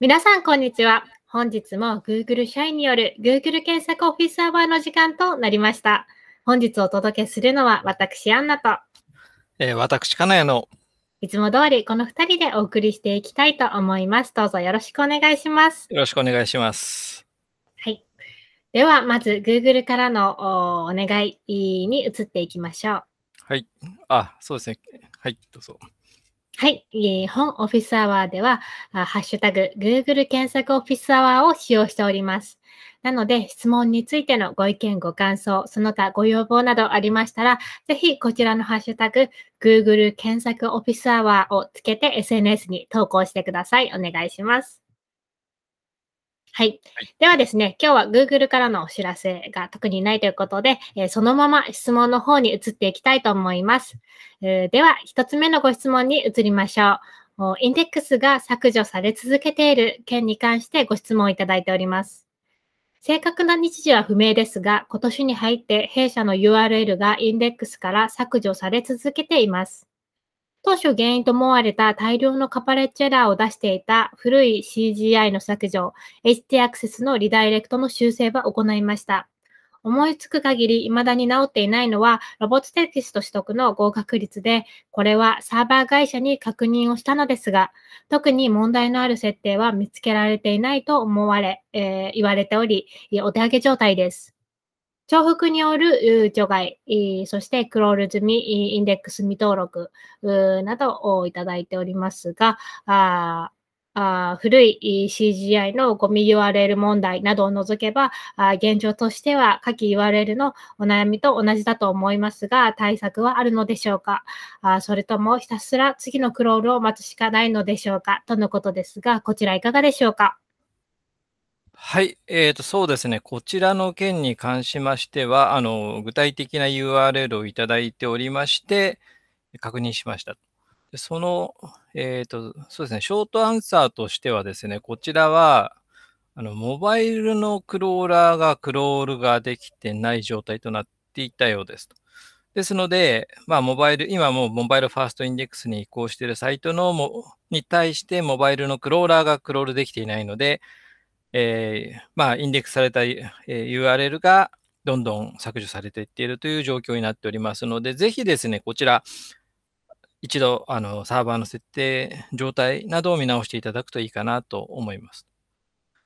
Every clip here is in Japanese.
皆さん、こんにちは。本日も Google 社員による Google 検索オフィスアワーの時間となりました。本日お届けするのは私、アンナと、えー、私、金谷の、いつも通りこの2人でお送りしていきたいと思います。どうぞよろしくお願いします。よろしくお願いします。はい。では、まず Google からのお願いに移っていきましょう。はい。あ、そうですね。はい、どうぞ。はい、えー、本オフィスアワーでは、ハッシュタグ Google 検索オフィスアワーを使用しております。なので、質問についてのご意見、ご感想、その他ご要望などありましたら、ぜひこちらのハッシュタグ Google 検索オフィスアワーをつけて SNS に投稿してください。お願いします。はい、はい。ではですね、今日は Google からのお知らせが特にないということで、えー、そのまま質問の方に移っていきたいと思います。えー、では、1つ目のご質問に移りましょう。インデックスが削除され続けている件に関してご質問をいただいております。正確な日時は不明ですが、今年に入って弊社の URL がインデックスから削除され続けています。当初原因と思われた大量のカパレッチエラーを出していた古い CGI の削除、HT アクセスのリダイレクトの修正は行いました。思いつく限り未だに治っていないのはロボットテキスト取得の合格率で、これはサーバー会社に確認をしたのですが、特に問題のある設定は見つけられていないと思われ、えー、言われており、お手上げ状態です。重複による除外、そしてクロール済み、インデックス未登録などをいただいておりますが、ああ古い CGI のゴミ URL 問題などを除けば、あ現状としては下記 URL のお悩みと同じだと思いますが、対策はあるのでしょうかあそれともひたすら次のクロールを待つしかないのでしょうかとのことですが、こちらいかがでしょうかはい、えーと、そうですね、こちらの件に関しましては、あの具体的な URL をいただいておりまして、確認しました。でその、えーとそうですね、ショートアンサーとしてはですね、こちらはあのモバイルのクローラーがクロールができてない状態となっていたようですと。ですので、まあ、モバイル、今もうモバイルファーストインデックスに移行しているサイトのもに対して、モバイルのクローラーがクロールできていないので、えー、まあ、インデックスされた、え URL がどんどん削除されていっているという状況になっておりますので、ぜひですね、こちら、一度あのサーバーの設定、状態などを見直していただくといいかなと思います。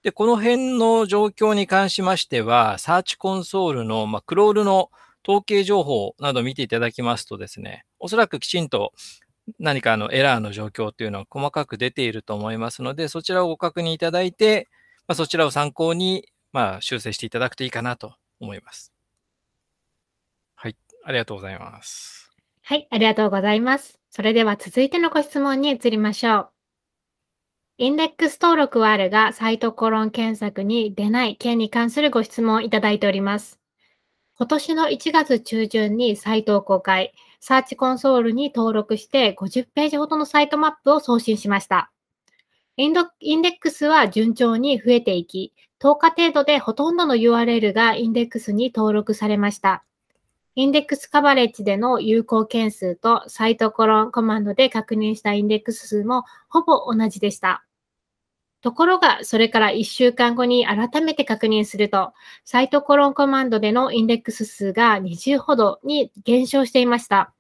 で、この辺の状況に関しましては、サーチコンソールの、まあ、クロールの統計情報などを見ていただきますとですね、おそらくきちんと何かのエラーの状況というのは細かく出ていると思いますので、そちらをご確認いただいて、まあ、そちらを参考に、まあ、修正していただくといいかなと思います。はい、ありがとうございます。はい、ありがとうございます。それでは続いてのご質問に移りましょう。インデックス登録はあるが、サイトコロン検索に出ない件に関するご質問をいただいております。今年の1月中旬にサイトを公開、サーチコンソールに登録して50ページほどのサイトマップを送信しました。インドインデックスは順調に増えていき、10日程度でほとんどの URL がインデックスに登録されました。インデックスカバレッジでの有効件数とサイトコロンコマンドで確認したインデックス数もほぼ同じでした。ところが、それから1週間後に改めて確認すると、サイトコロンコマンドでのインデックス数が20ほどに減少していました。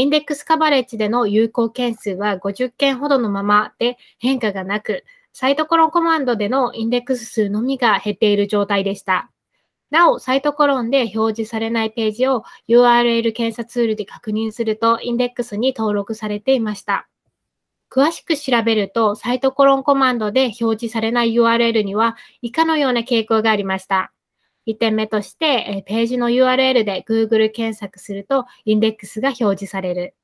インデックスカバレッジでの有効件数は50件ほどのままで変化がなく、サイトコロンコマンドでのインデックス数のみが減っている状態でした。なお、サイトコロンで表示されないページを URL 検査ツールで確認するとインデックスに登録されていました。詳しく調べると、サイトコロンコマンドで表示されない URL には以下のような傾向がありました。1点目として、えページの URL で Google 検索するとインデックスが表示される。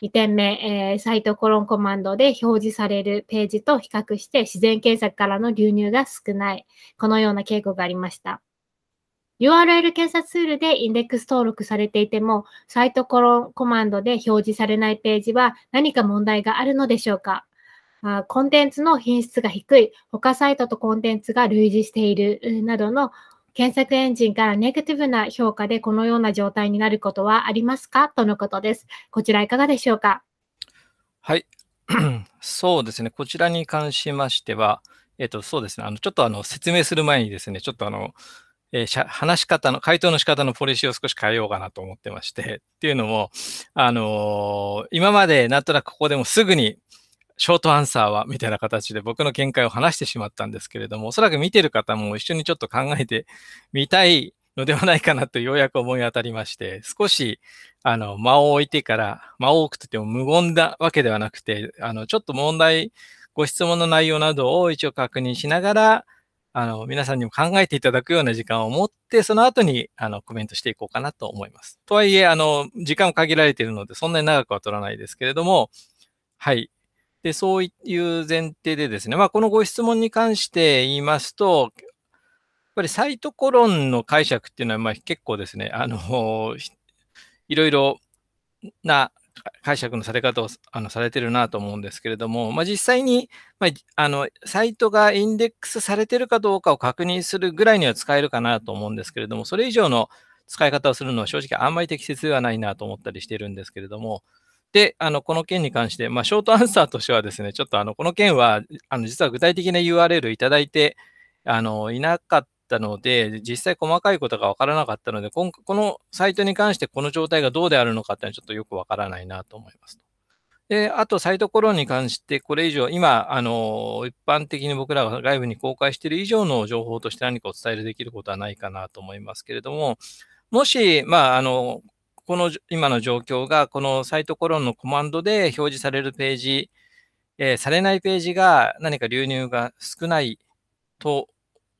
2点目、えー、サイトコロンコマンドで表示されるページと比較して自然検索からの流入が少ない。このような傾向がありました。URL 検索ツールでインデックス登録されていても、サイトコロンコマンドで表示されないページは何か問題があるのでしょうかコンテンツの品質が低い、他サイトとコンテンツが類似しているなどの検索エンジンからネガティブな評価でこのような状態になることはありますかとのことです。こちらいかがでしょうかはい。そうですね。こちらに関しましては、えっと、そうですね。あの、ちょっとあの、説明する前にですね、ちょっとあの、えー、話し方の、回答の仕方のポリシーを少し変えようかなと思ってまして、っていうのも、あのー、今までなんとなくここでもすぐにショートアンサーはみたいな形で僕の見解を話してしまったんですけれども、おそらく見てる方も一緒にちょっと考えてみたいのではないかなとようやく思い当たりまして、少しあの間を置いてから、間を置くと言っても無言なわけではなくて、あのちょっと問題、ご質問の内容などを一応確認しながら、あの皆さんにも考えていただくような時間を持って、その後にあのコメントしていこうかなと思います。とはいえ、あの時間限られているので、そんなに長くは取らないですけれども、はい。で、そういう前提でですね、まあ、このご質問に関して言いますと、やっぱりサイトコロンの解釈っていうのは、まあ、結構ですね、あの、いろいろな解釈のされ方をあのされてるなと思うんですけれども、まあ、実際に、まあ、あのサイトがインデックスされてるかどうかを確認するぐらいには使えるかなと思うんですけれども、それ以上の使い方をするのは正直あんまり適切ではないなと思ったりしてるんですけれども、で、あの、この件に関して、まあ、ショートアンサーとしてはですね、ちょっとあの、この件は、あの、実は具体的な URL いただいて、あの、いなかったので、実際細かいことがわからなかったので、このサイトに関してこの状態がどうであるのかっていうのはちょっとよくわからないなと思います。で、あと、サイトコロンに関して、これ以上、今、あの、一般的に僕らが外部に公開している以上の情報として何かお伝えできることはないかなと思いますけれども、もし、まあ、あの、この今の状況が、このサイトコロンのコマンドで表示されるページ、えー、されないページが何か流入が少ないと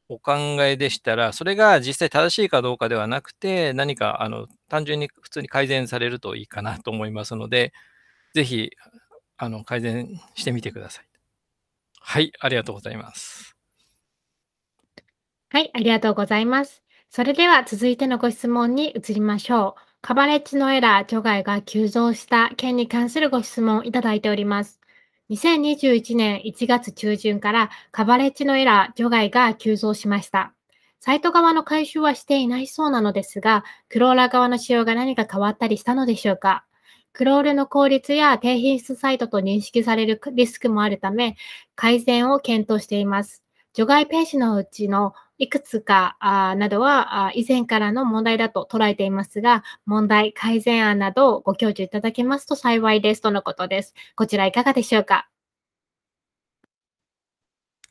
お考えでしたら、それが実際正しいかどうかではなくて、何かあの単純に普通に改善されるといいかなと思いますので、ぜひあの改善してみてください。はい、ありがとうございます。はい、ありがとうございます。それでは続いてのご質問に移りましょう。カバレッジのエラー、除外が急増した件に関するご質問いただいております。2021年1月中旬からカバレッジのエラー、除外が急増しました。サイト側の回収はしていないそうなのですが、クローラー側の仕様が何か変わったりしたのでしょうかクロールの効率や低品質サイトと認識されるリスクもあるため、改善を検討しています。除外ページのうちのいくつかあなどはあ以前からの問題だと捉えていますが、問題、改善案などをご教授いただけますと幸いですとのことです。こちらいかがでしょうか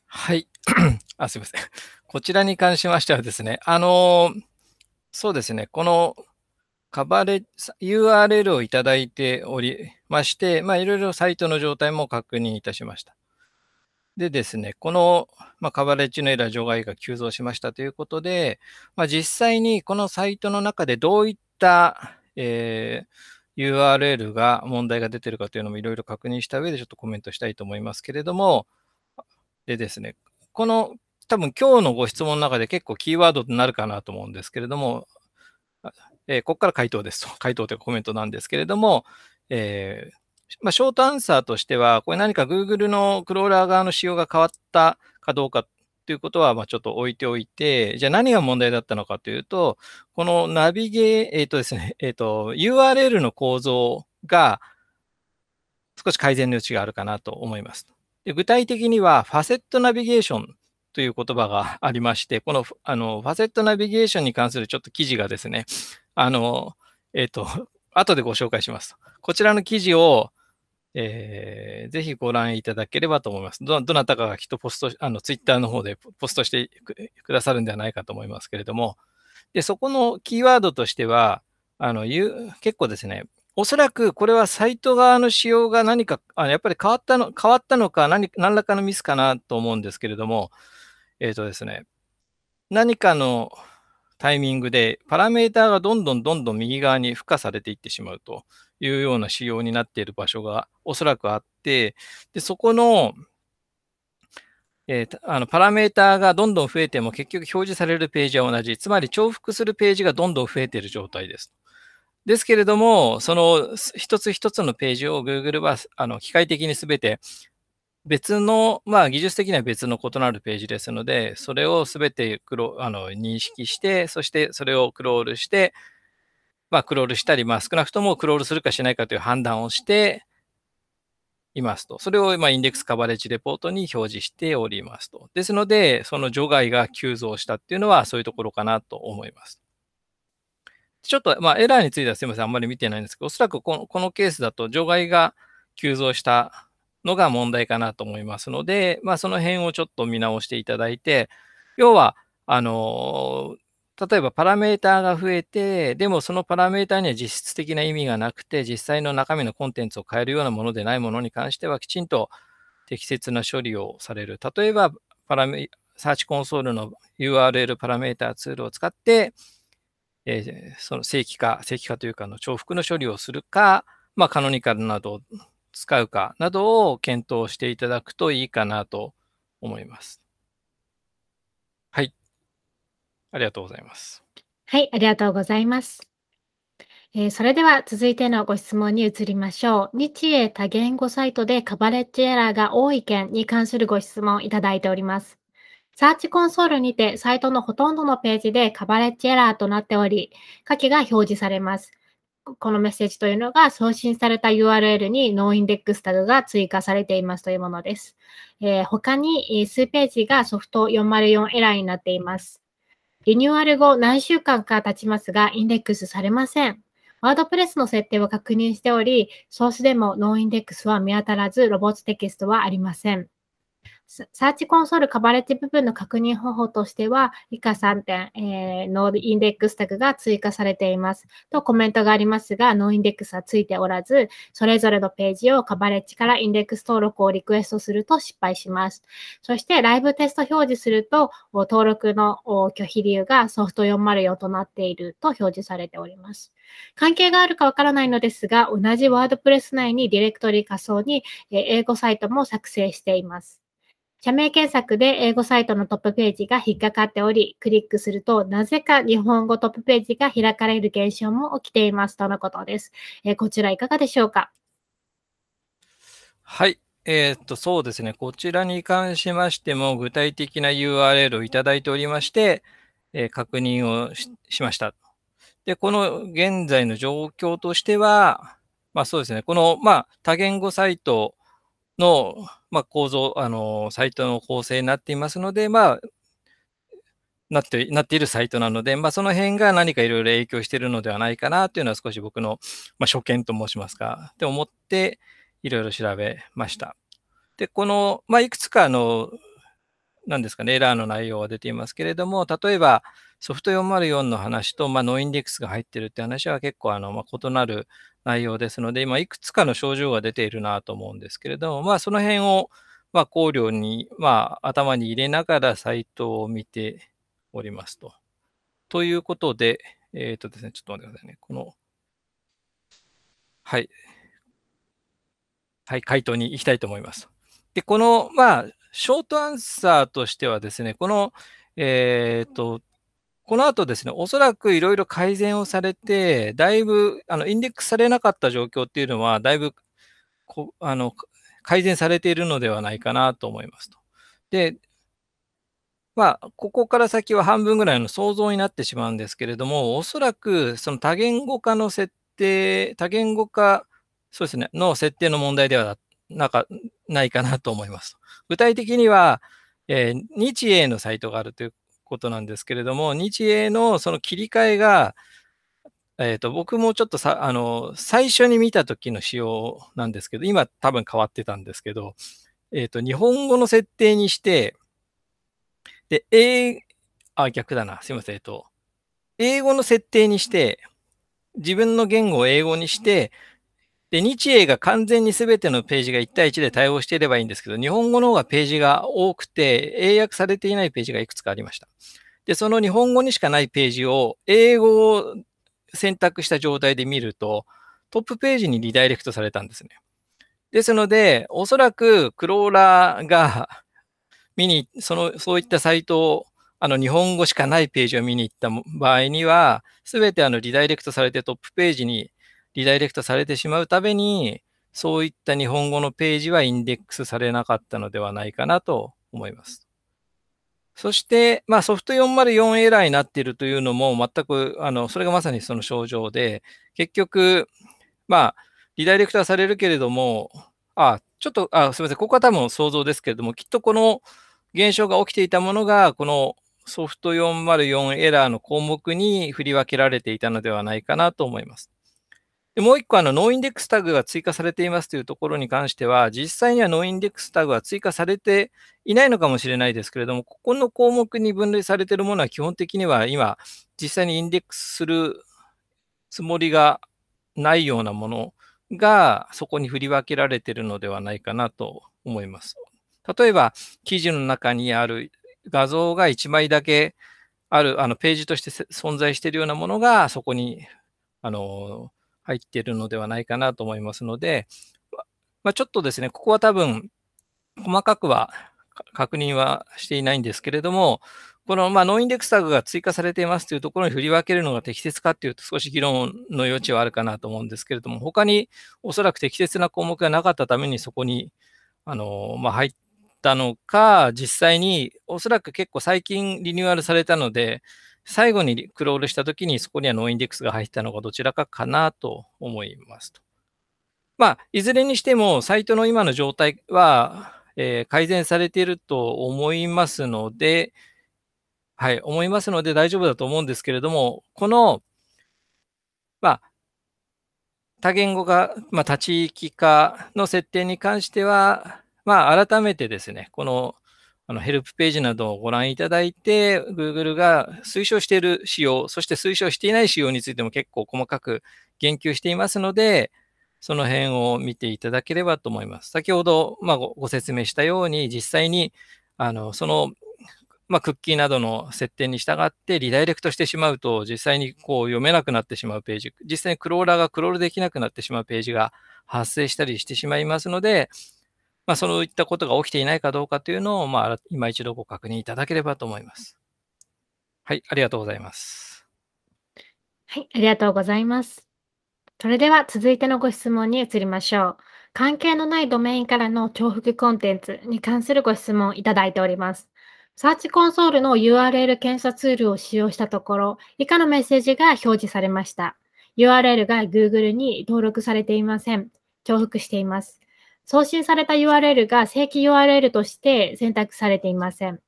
はい。あ、すいません。こちらに関しましてはですね、あのー、そうですね、このカバレ URL をいただいておりまして、まあ、いろいろサイトの状態も確認いたしました。でですね、この、まあ、カバレッジのエラー除外が急増しましたということで、まあ、実際にこのサイトの中でどういった、えー、URL が問題が出てるかというのもいろいろ確認した上でちょっとコメントしたいと思いますけれども、でですね、この多分今日のご質問の中で結構キーワードになるかなと思うんですけれども、えー、ここから回答ですと、回答というかコメントなんですけれども、えー、まあ、ショートアンサーとしては、これ何か Google のクローラー側の仕様が変わったかどうかということは、まちょっと置いておいて、じゃあ何が問題だったのかというと、このナビゲー、えっ、ー、とですね、えっ、ー、と、URL の構造が少し改善の余地があるかなと思います。で具体的には、ファセットナビゲーションという言葉がありまして、このあのファセットナビゲーションに関するちょっと記事がですね、あの、えっ、ー、と、後でご紹介します。こちらの記事をえー、ぜひご覧いただければと思います。どどなたかがきっとポスト、あの、ツイッターの方でポストしてくださるんではないかと思いますけれども、で、そこのキーワードとしては、あの、う結構ですね、おそらくこれはサイト側の仕様が何か、あやっぱり変わったの、変わったのか何、何らかのミスかなと思うんですけれども、えっ、ー、とですね、何かのタイミングで、パラメーターがどんどんどんどん右側に付加されていってしまうというような仕様になっている場所がおそらくあって、でそこの、えー、あのパラメーターがどんどん増えても結局表示されるページは同じ、つまり重複するページがどんどん増えている状態です。ですけれども、その一つ一つのページを Google はあの機械的にすべて別の、まあ、技術的には別の異なるページですので、それをすべてクロあの認識して、そしてそれをクロールして、まあ、クロールしたり、まあ、少なくともクロールするかしないかという判断をしていますと。それを、まあ、インデックスカバレッジレポートに表示しておりますと。ですので、その除外が急増したっていうのは、そういうところかなと思います。ちょっと、まあ、エラーについてはすみません、あんまり見てないんですけど、おそらくこのこのケースだと除外が急増したのが問題かなと思いますので、まあ、その辺をちょっと見直していただいて、要は、あの、例えばパラメーターが増えて、でもそのパラメーターには実質的な意味がなくて、実際の中身のコンテンツを変えるようなものでないものに関しては、きちんと適切な処理をされる。例えば、パラメサーチコンソールの URL パラメータツールを使って、えー、その正規化、正規化というかの重複の処理をするか、まあ、カノニカルなど使うかなどを検討していただくといいかなと思います。はい。ありがとうございます。はい、ありがとうございます。えー、それでは続いてのご質問に移りましょう。日英多言語サイトでカバレッジエラーが多い件に関するご質問いただいております。サーチコンソールにてサイトのほとんどのページでカバレッジエラーとなっており、下記が表示されます。このメッセージというのが送信された URL にノーインデックスタグが追加されていますというものです。えー、他に数ページがソフト404エラーになっています。リニューアル後何週間か経ちますが、インデックスされません。ワードプレスの設定を確認しており、ソースでもノーインデックスは見当たらず、ロボットテキストはありません。サーチコンソールカバレッジ部分の確認方法としては、以下3点、えー、ノーインデックスタグが追加されています。とコメントがありますが、ノーインデックスはついておらず、それぞれのページをカバレッジからインデックス登録をリクエストすると失敗します。そして、ライブテスト表示すると、登録の拒否理由がソフト404となっていると表示されております。関係があるかわからないのですが、同じワードプレス内にディレクトリ仮想に英語サイトも作成しています。社名検索で英語サイトのトップページが引っかかっており、クリックすると、なぜか日本語トップページが開かれる現象も起きていますとのことです。えー、こちらいかがでしょうかはい。えー、っと、そうですね。こちらに関しましても、具体的な URL をいただいておりまして、えー、確認をしました。で、この現在の状況としては、まあそうですね。この、まあ、多言語サイトのまあ、構造、あのサイトの構成になっていますので、まあ、なってなっているサイトなので、まあ、その辺が何かいろいろ影響しているのではないかなというのは少し僕の、まあ、初見と申しますか、って思って、いろいろ調べました。で、この、まあ、いくつかの、何ですかね、エラーの内容は出ていますけれども、例えば、ソフト404の話と、まあ、ノーインデックスが入ってるって話は結構あの、まあ、異なる内容ですので、今いくつかの症状が出ているなと思うんですけれども、まあ、その辺を、まあ、考慮に、まあ、頭に入れながらサイトを見ておりますと。ということで、えっ、ー、とですね、ちょっと待ってくださいね。この、はい。はい、回答に行きたいと思います。で、この、まあ、ショートアンサーとしてはですね、この、えっ、ー、と、この後ですね、おそらくいろいろ改善をされて、だいぶ、あの、インデックスされなかった状況っていうのは、だいぶ、こあの、改善されているのではないかなと思いますと。で、まあ、ここから先は半分ぐらいの想像になってしまうんですけれども、おそらくその多言語化の設定、多言語化、そうですね、の設定の問題ではなかないかなと思います。具体的には、えー、日英のサイトがあるということなんですけれども、日英のその切り替えが、えーと、僕もちょっとさあの最初に見た時の仕様なんですけど、今多分変わってたんですけど、えっ、ー、と日本語の設定にして、で、ー、あ、逆だな、すいません、えっ、ー、と、英語の設定にして、自分の言語を英語にして、で、日英が完全に全てのページが1対1で対応していればいいんですけど、日本語の方がページが多くて、英訳されていないページがいくつかありました。で、その日本語にしかないページを、英語を選択した状態で見ると、トップページにリダイレクトされたんですね。ですので、おそらくクローラーが見に、その、そういったサイトを、あの、日本語しかないページを見に行った場合には、すべてあの、リダイレクトされてトップページにリダイレクトされてしまうために、そういった日本語のページはインデックスされなかったのではないかなと思います。そして、まあ、ソフト404エラーになっているというのも全く、あの、それがまさにその症状で、結局、まあ、リダイレクトはされるけれども、あ、ちょっと、あ、すみません、ここは多分想像ですけれども、きっとこの現象が起きていたものが、このソフト404エラーの項目に振り分けられていたのではないかなと思います。でもう1個あの、ノーインデックスタグが追加されていますというところに関しては、実際にはノーインデックスタグは追加されていないのかもしれないですけれども、ここの項目に分類されているものは基本的には今、実際にインデックスするつもりがないようなものが、そこに振り分けられているのではないかなと思います。例えば、記事の中にある画像が1枚だけある、あのページとして存在しているようなものが、そこに、あの、入っているのではないかなと思いますので、まあ、ちょっとですね、ここは多分、細かくは確認はしていないんですけれども、この、まあ、ノーインデックスタグが追加されていますというところに振り分けるのが適切かというと、少し議論の余地はあるかなと思うんですけれども、他におそらく適切な項目がなかったために、そこにあの、まあ、入ったのか、実際に、おそらく結構最近リニューアルされたので、最後にクロールしたときにそこにはノーインデックスが入ったのがどちらかかなと思いますと。まあ、いずれにしても、サイトの今の状態は、えー、改善されていると思いますので、はい、思いますので大丈夫だと思うんですけれども、この、まあ、多言語化、まあ、立ち域化の設定に関しては、まあ、改めてですね、このあのヘルプページなどをご覧いただいて、Google が推奨している仕様、そして推奨していない仕様についても結構細かく言及していますので、その辺を見ていただければと思います。先ほど、まあ、ご説明したように、実際にあのその、まあ、クッキーなどの設定に従ってリダイレクトしてしまうと、実際にこう読めなくなってしまうページ、実際にクローラーがクロールできなくなってしまうページが発生したりしてしまいますので、まあ、そういったことが起きていないかどうかというのを、まあ、今一度ご確認いただければと思います。はい、ありがとうございます。はい、ありがとうございます。それでは続いてのご質問に移りましょう。関係のないドメインからの重複コンテンツに関するご質問いただいております。サーチコンソールの URL 検査ツールを使用したところ、以下のメッセージが表示されました。URL が Google に登録されていません。重複しています。送信された URL が正規 URL として選択されていません。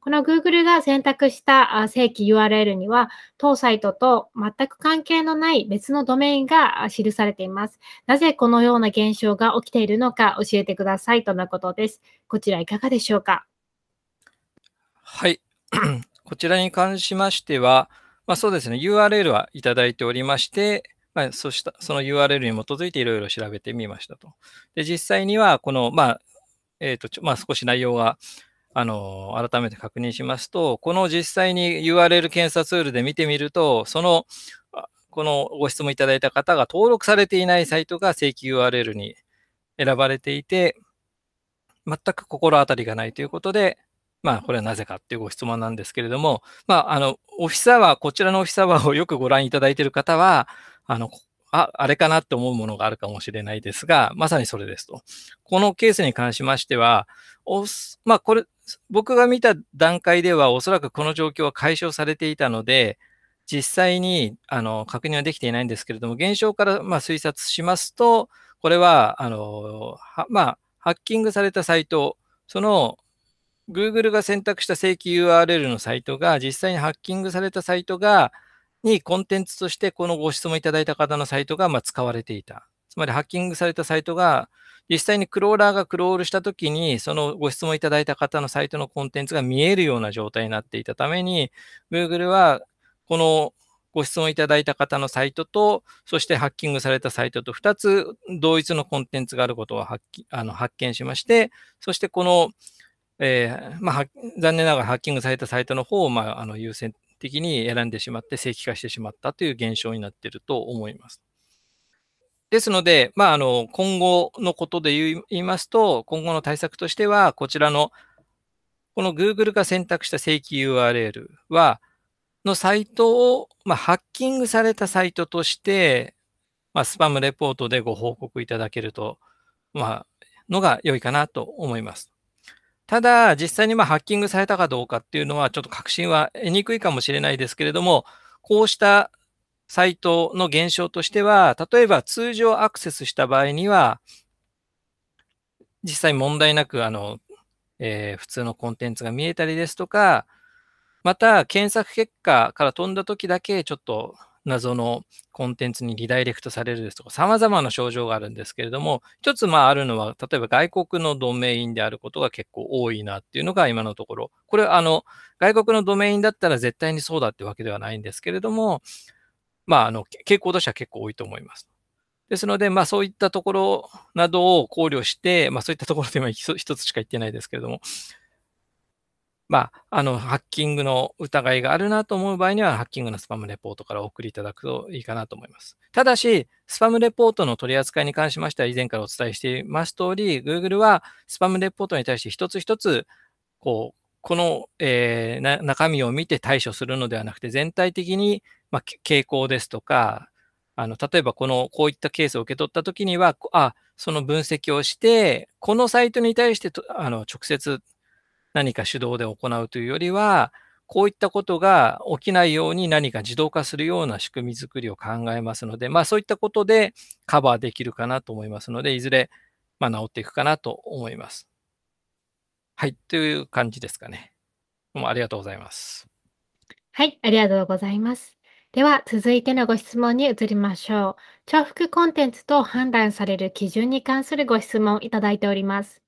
この Google が選択した正規 URL には、当サイトと全く関係のない別のドメインが記されています。なぜこのような現象が起きているのか教えてくださいとのことです。こちらいかがでしょうかはい。こちらに関しましては、まあ、そうですね、URL はいただいておりまして、はい、そうしたその URL に基づいていろいろ調べてみましたと。で実際には、この、まあえーとまあ、少し内容があの改めて確認しますと、この実際に URL 検査ツールで見てみると、そのこのご質問いただいた方が登録されていないサイトが正規 URL に選ばれていて、全く心当たりがないということで、まあ、これはなぜかっていうご質問なんですけれども、まあ、あの、オフィスアワー、こちらのオフィスアワーをよくご覧いただいている方は、あの、あ、あれかなって思うものがあるかもしれないですが、まさにそれですと。このケースに関しましては、おまあ、これ、僕が見た段階では、おそらくこの状況は解消されていたので、実際にあの確認はできていないんですけれども、現象からまあ推察しますと、これは、あの、まあ、ハッキングされたサイト、その Google が選択した正規 URL のサイトが、実際にハッキングされたサイトが、にコンテンツとしてこのご質問いただいた方のサイトがま使われていた。つまりハッキングされたサイトが実際にクローラーがクロールしたときに、そのご質問いただいた方のサイトのコンテンツが見えるような状態になっていたために、Google はこのご質問いただいた方のサイトと、そしてハッキングされたサイトと2つ同一のコンテンツがあることを発あの発見しまして、そしてこの、えー、まあ、残念ながらハッキングされたサイトの方を、まあ、あの優先的に選んでしまって正規化してしまったという現象になっていると思います。ですので、まあ、あの今後のことで言いますと、今後の対策としては、こちらの、この Google が選択した正規 URL は、のサイトを、まあ、ハッキングされたサイトとして、まあ、スパムレポートでご報告いただけると、まあのが良いかなと思います。ただ、実際にまあハッキングされたかどうかっていうのは、ちょっと確信は得にくいかもしれないですけれども、こうしたサイトの現象としては、例えば通常アクセスした場合には、実際問題なくあの、えー、普通のコンテンツが見えたりですとか、また検索結果から飛んだ時だけちょっと謎のコンテンツにリダイレクトされるですとか、様々な症状があるんですけれども、一つまああるのは、例えば外国のドメインであることが結構多いなっていうのが今のところ。これはあの、外国のドメインだったら絶対にそうだってわけではないんですけれども、まああの、傾向としては結構多いと思います。ですので、まあそういったところなどを考慮して、まあそういったところで今一つしか言ってないですけれども、まあ、あの、ハッキングの疑いがあるなと思う場合には、ハッキングのスパムレポートからお送りいただくといいかなと思います。ただし、スパムレポートの取り扱いに関しましては、以前からお伝えしています通り、Google はスパムレポートに対して一つ一つ、こう、この、えー、中身を見て対処するのではなくて、全体的に、まあ、傾向ですとか、あの、例えばこの、こういったケースを受け取ったときには、あ、その分析をして、このサイトに対してと、あの、直接何か手動で行うというよりは、こういったことが起きないように何か自動化するような仕組み作りを考えますので、まあそういったことでカバーできるかなと思いますので、いずれまあ治っていくかなと思います。はい、という感じですかね。どうもありがとうございます。はい、ありがとうございます。では続いてのご質問に移りましょう。重複コンテンツと判断される基準に関するご質問いただいております。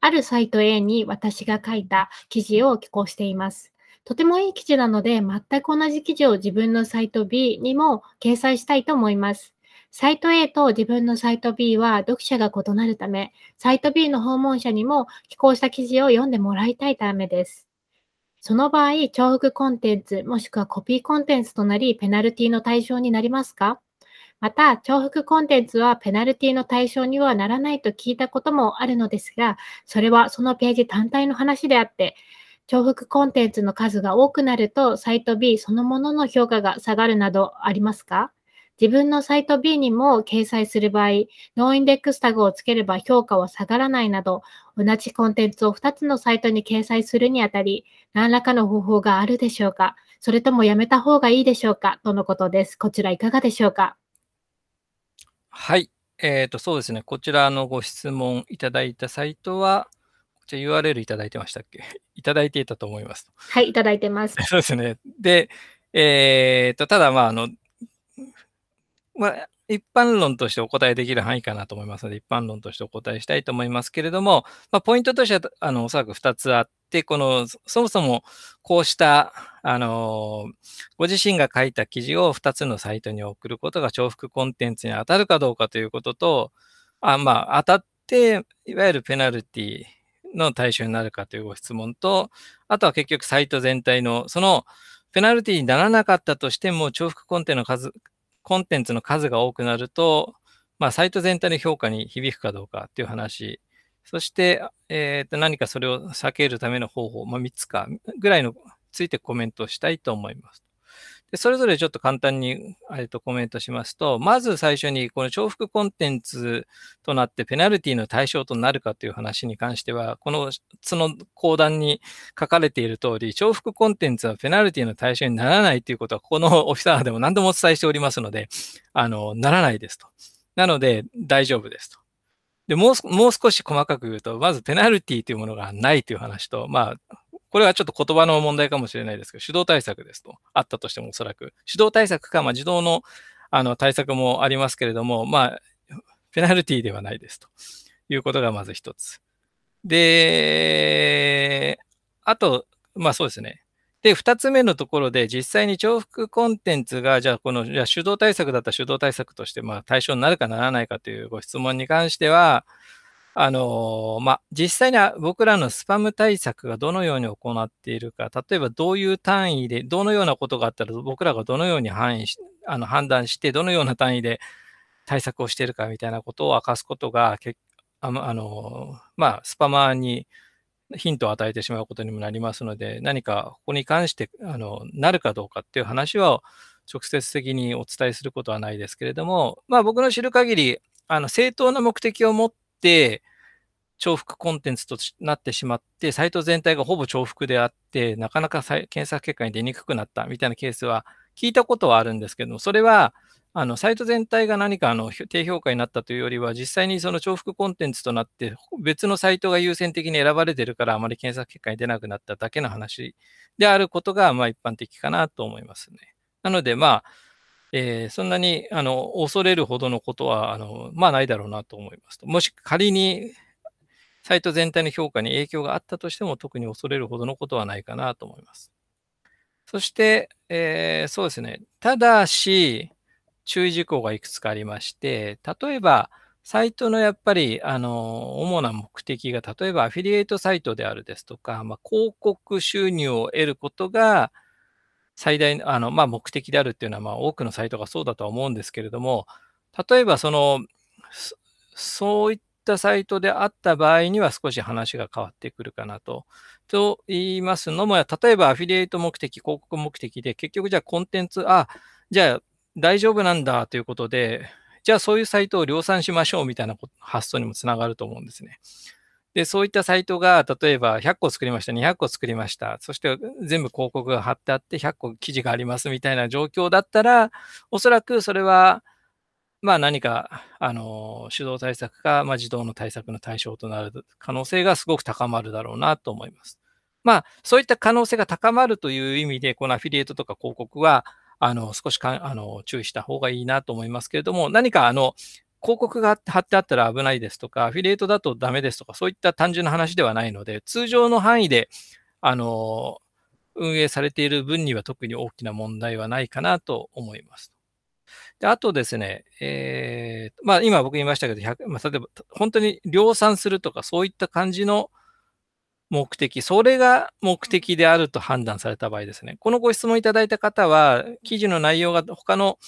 あるサイト A に私が書いた記事を寄稿しています。とてもいい記事なので、全く同じ記事を自分のサイト B にも掲載したいと思います。サイト A と自分のサイト B は読者が異なるため、サイト B の訪問者にも寄稿した記事を読んでもらいたいためです。その場合、重複コンテンツもしくはコピーコンテンツとなり、ペナルティの対象になりますかまた、重複コンテンツはペナルティの対象にはならないと聞いたこともあるのですが、それはそのページ単体の話であって、重複コンテンツの数が多くなると、サイト B そのものの評価が下がるなどありますか自分のサイト B にも掲載する場合、ノーインデックスタグをつければ評価は下がらないなど、同じコンテンツを2つのサイトに掲載するにあたり、何らかの方法があるでしょうかそれともやめた方がいいでしょうかとのことです。こちらいかがでしょうかはい。えっ、ー、と、そうですね。こちらのご質問いただいたサイトは、こちら URL いただいてましたっけ いただいていたと思います。はい、いただいてます。そうですね。で、えっ、ー、と、ただ、まあ、あの、まあ、一般論としてお答えできる範囲かなと思いますので、一般論としてお答えしたいと思いますけれども、まあ、ポイントとしては、あの、おそらく二つあって、この、そもそもこうした、あの、ご自身が書いた記事を二つのサイトに送ることが重複コンテンツに当たるかどうかということと、あまあ、当たって、いわゆるペナルティの対象になるかというご質問と、あとは結局サイト全体の、その、ペナルティにならなかったとしても、重複コンテンツの数コンテンツの数が多くなると、まあ、サイト全体の評価に響くかどうかっていう話、そして、えー、と何かそれを避けるための方法、まあ、3つかぐらいのついてコメントをしたいと思います。で、それぞれちょっと簡単に、と、コメントしますと、まず最初に、この重複コンテンツとなってペナルティの対象となるかという話に関しては、この、その講談に書かれている通り、重複コンテンツはペナルティの対象にならないということは、このオフィサーでも何度もお伝えしておりますので、あの、ならないですと。なので、大丈夫ですと。で、もう、もう少し細かく言うと、まずペナルティというものがないという話と、まあ、これはちょっと言葉の問題かもしれないですけど、手動対策ですと。あったとしてもおそらく。手動対策か、まあ、自動のあの対策もありますけれども、まあ、ペナルティではないですということがまず一つ。で、あと、まあそうですね。で、二つ目のところで、実際に重複コンテンツが、じゃあ、この、じゃあ手動対策だったら手動対策として、まあ対象になるかならないかというご質問に関しては、あのまあ、実際には僕らのスパム対策がどのように行っているか、例えばどういう単位で、どのようなことがあったら、僕らがどのように範囲しあの判断して、どのような単位で対策をしているかみたいなことを明かすことが、あのまあ、スパマーにヒントを与えてしまうことにもなりますので、何かここに関してあのなるかどうかっていう話は、直接的にお伝えすることはないですけれども、まあ、僕の知る限り、あの正当な目的を持って、重複コンテンツとなってしまって、サイト全体がほぼ重複であって、なかなか検索結果に出にくくなったみたいなケースは聞いたことはあるんですけども、それは、あの、サイト全体が何かあの低評価になったというよりは、実際にその重複コンテンツとなって、別のサイトが優先的に選ばれてるから、あまり検索結果に出なくなっただけの話であることが、まあ一般的かなと思いますね。なので、まあ、えー、そんなにあの恐れるほどのことはあの、まあ、ないだろうなと思いますと。もし仮にサイト全体の評価に影響があったとしても、特に恐れるほどのことはないかなと思います。そして、えー、そうですね。ただし、注意事項がいくつかありまして、例えば、サイトのやっぱり、あの、主な目的が、例えばアフィリエイトサイトであるですとか、まあ、広告収入を得ることが、最大のあの、まあ、目的であるっていうのは、まあ、多くのサイトがそうだとは思うんですけれども、例えばその、そういったサイトであった場合には少し話が変わってくるかなと。と言いますのも、例えばアフィリエイト目的、広告目的で、結局じゃあコンテンツ、あ、じゃあ大丈夫なんだということで、じゃあそういうサイトを量産しましょうみたいな発想にもつながると思うんですね。で、そういったサイトが、例えば100個作りました、200個作りました、そして全部広告が貼ってあって、100個記事がありますみたいな状況だったら、おそらくそれは、まあ何か、あの、手動対策か、まあ自動の対策の対象となる可能性がすごく高まるだろうなと思います。まあ、そういった可能性が高まるという意味で、このアフィリエイトとか広告は、あの、少しか、あの、注意した方がいいなと思いますけれども、何か、あの、広告が貼ってあったら危ないですとか、アフィリエイトだとダメですとか、そういった単純な話ではないので、通常の範囲で、あの、運営されている分には特に大きな問題はないかなと思います。であとですね、えー、まあ、今僕言いましたけど、100まあ、例えば本当に量産するとかそういった感じの目的、それが目的であると判断された場合ですね。このご質問いただいた方は、記事の内容が他の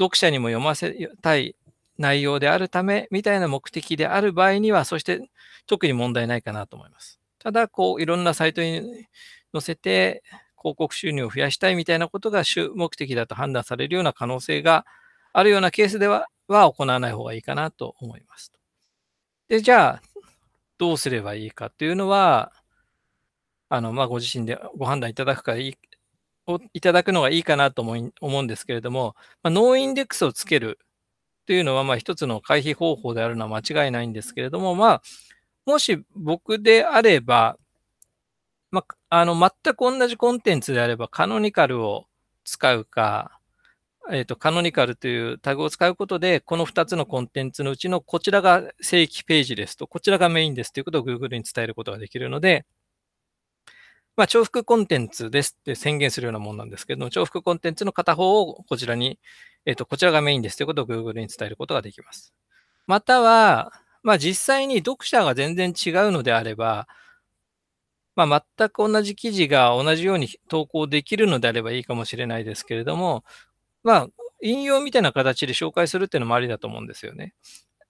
読者にも読ませたい内容であるためみたいな目的である場合には、そして特に問題ないかなと思います。ただ、こう、いろんなサイトに載せて、広告収入を増やしたいみたいなことが主目的だと判断されるような可能性があるようなケースではは行わない方がいいかなと思います。で、じゃあ、どうすればいいかというのは、あの、まあ、ご自身でご判断いただくかいい、いただくのがいいかなと思い思うんですけれども、まあ、ノーインデックスをつけるというのは、まあ、一つの回避方法であるのは間違いないんですけれども、まあ、もし僕であれば、まあ、あの、全く同じコンテンツであれば、カノニカルを使うか、えっ、ー、と、カノニカルというタグを使うことで、この2つのコンテンツのうちのこちらが正規ページですと、こちらがメインですということを Google に伝えることができるので、まあ、重複コンテンツですって宣言するようなものなんですけども、重複コンテンツの片方をこちらに、えっ、ー、と、こちらがメインですということを Google に伝えることができます。または、まあ、実際に読者が全然違うのであれば、まあ、全く同じ記事が同じように投稿できるのであればいいかもしれないですけれども、まあ、引用みたいな形で紹介するっていうのもありだと思うんですよね。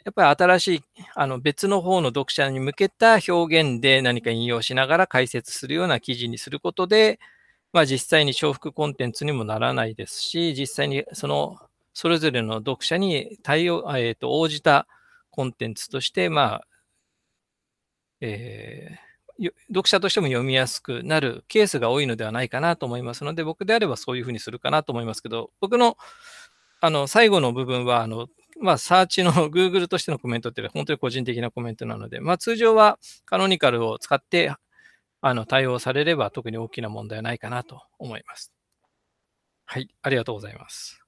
やっぱり新しい、あの別の方の読者に向けた表現で何か引用しながら解説するような記事にすることで、まあ実際に重複コンテンツにもならないですし、実際にその、それぞれの読者に対応、えっ、ー、と、応じたコンテンツとして、まあ、えー、読者としても読みやすくなるケースが多いのではないかなと思いますので、僕であればそういうふうにするかなと思いますけど、僕のあの最後の部分はあのまあ、サーチの Google としてのコメントって本当に個人的なコメントなので、まあ、通常はカノニカルを使ってあの対応されれば特に大きな問題はないかなと思います。はい、ありがとうございます。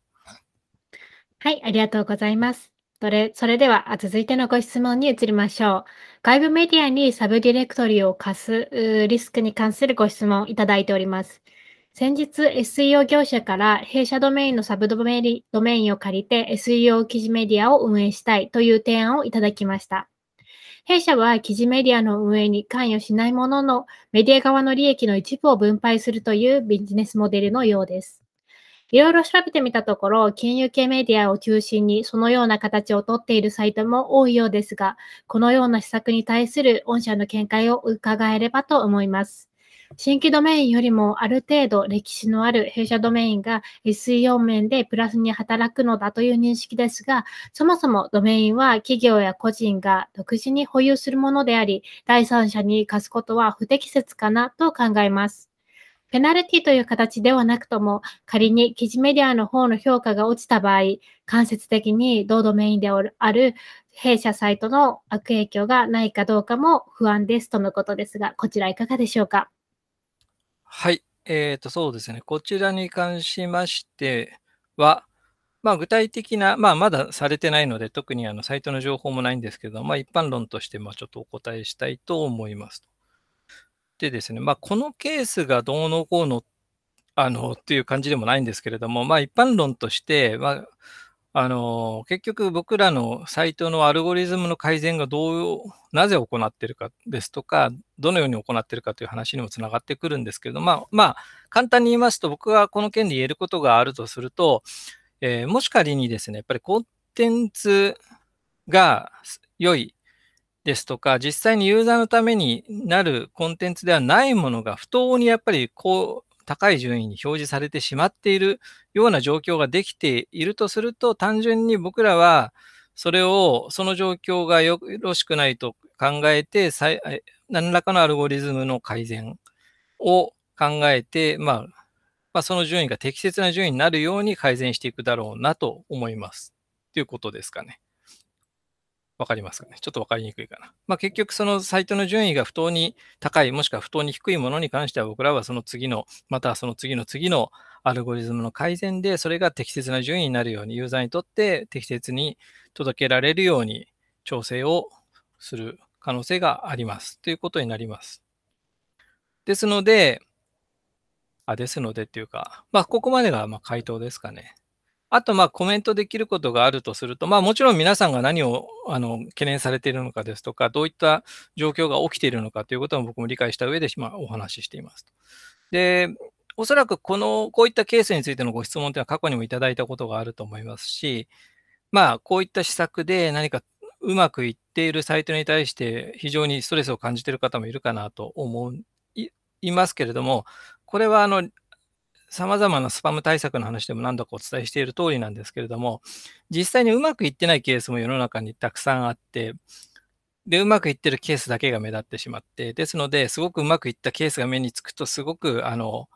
はい、ありがとうございます。それそれでは続いてのご質問に移りましょう。外部メディアにサブディレクトリを貸すリスクに関するご質問いただいております。先日 SEO 業者から弊社ドメインのサブドメインを借りて SEO 記事メディアを運営したいという提案をいただきました。弊社は記事メディアの運営に関与しないものの、メディア側の利益の一部を分配するというビジネスモデルのようです。いろいろ調べてみたところ、金融系メディアを中心にそのような形をとっているサイトも多いようですが、このような施策に対する御社の見解を伺えればと思います。新規ドメインよりもある程度歴史のある弊社ドメインが SEO 面でプラスに働くのだという認識ですが、そもそもドメインは企業や個人が独自に保有するものであり、第三者に貸すことは不適切かなと考えます。ペナルティという形ではなくとも、仮に記事メディアの方の評価が落ちた場合、間接的に同ドメインである弊社サイトの悪影響がないかどうかも不安ですとのことですが、こちらいかがでしょうかはい。えっ、ー、と、そうですね。こちらに関しましては、まあ、具体的な、まあ、まだされてないので、特にあのサイトの情報もないんですけど、まあ、一般論としてまちょっとお答えしたいと思います。でですね、まあ、このケースがどうのこうのあのっていう感じでもないんですけれども、まあ、一般論として、まあ、あの、結局僕らのサイトのアルゴリズムの改善がどう、なぜ行ってるかですとか、どのように行ってるかという話にもつながってくるんですけれども、まあ、まあ、簡単に言いますと、僕がこの件で言えることがあるとすると、えー、もし仮にですね、やっぱりコンテンツが良いですとか、実際にユーザーのためになるコンテンツではないものが不当にやっぱりこ高い順位に表示されてしまっているような状況ができているとすると、単純に僕らは、それを、その状況がよろしくないと考えて、何らかのアルゴリズムの改善を考えて、まあ、まあ、その順位が適切な順位になるように改善していくだろうなと思います。ということですかね。わかりますかね。ちょっとわかりにくいかな。まあ、結局、そのサイトの順位が不当に高い、もしくは不当に低いものに関しては、僕らはその次の、またはその次の次のアルゴリズムの改善で、それが適切な順位になるように、ユーザーにとって適切に届けられるように調整をする可能性があります。ということになります。ですので、あ、ですのでっていうか、まあ、ここまでがま回答ですかね。あと、まあ、コメントできることがあるとすると、まあ、もちろん皆さんが何を、あの、懸念されているのかですとか、どういった状況が起きているのかということも僕も理解した上で、まあ、お話ししています。で、おそらくこの、こういったケースについてのご質問というのは過去にもいただいたことがあると思いますし、まあ、こういった施策で何かうまくいっているサイトに対して非常にストレスを感じている方もいるかなと思いますけれども、これはあの様々なスパム対策の話でも何度かお伝えしている通りなんですけれども、実際にうまくいってないケースも世の中にたくさんあって、で、うまくいってるケースだけが目立ってしまって、ですので、すごくうまくいったケースが目につくと、すごく、あの、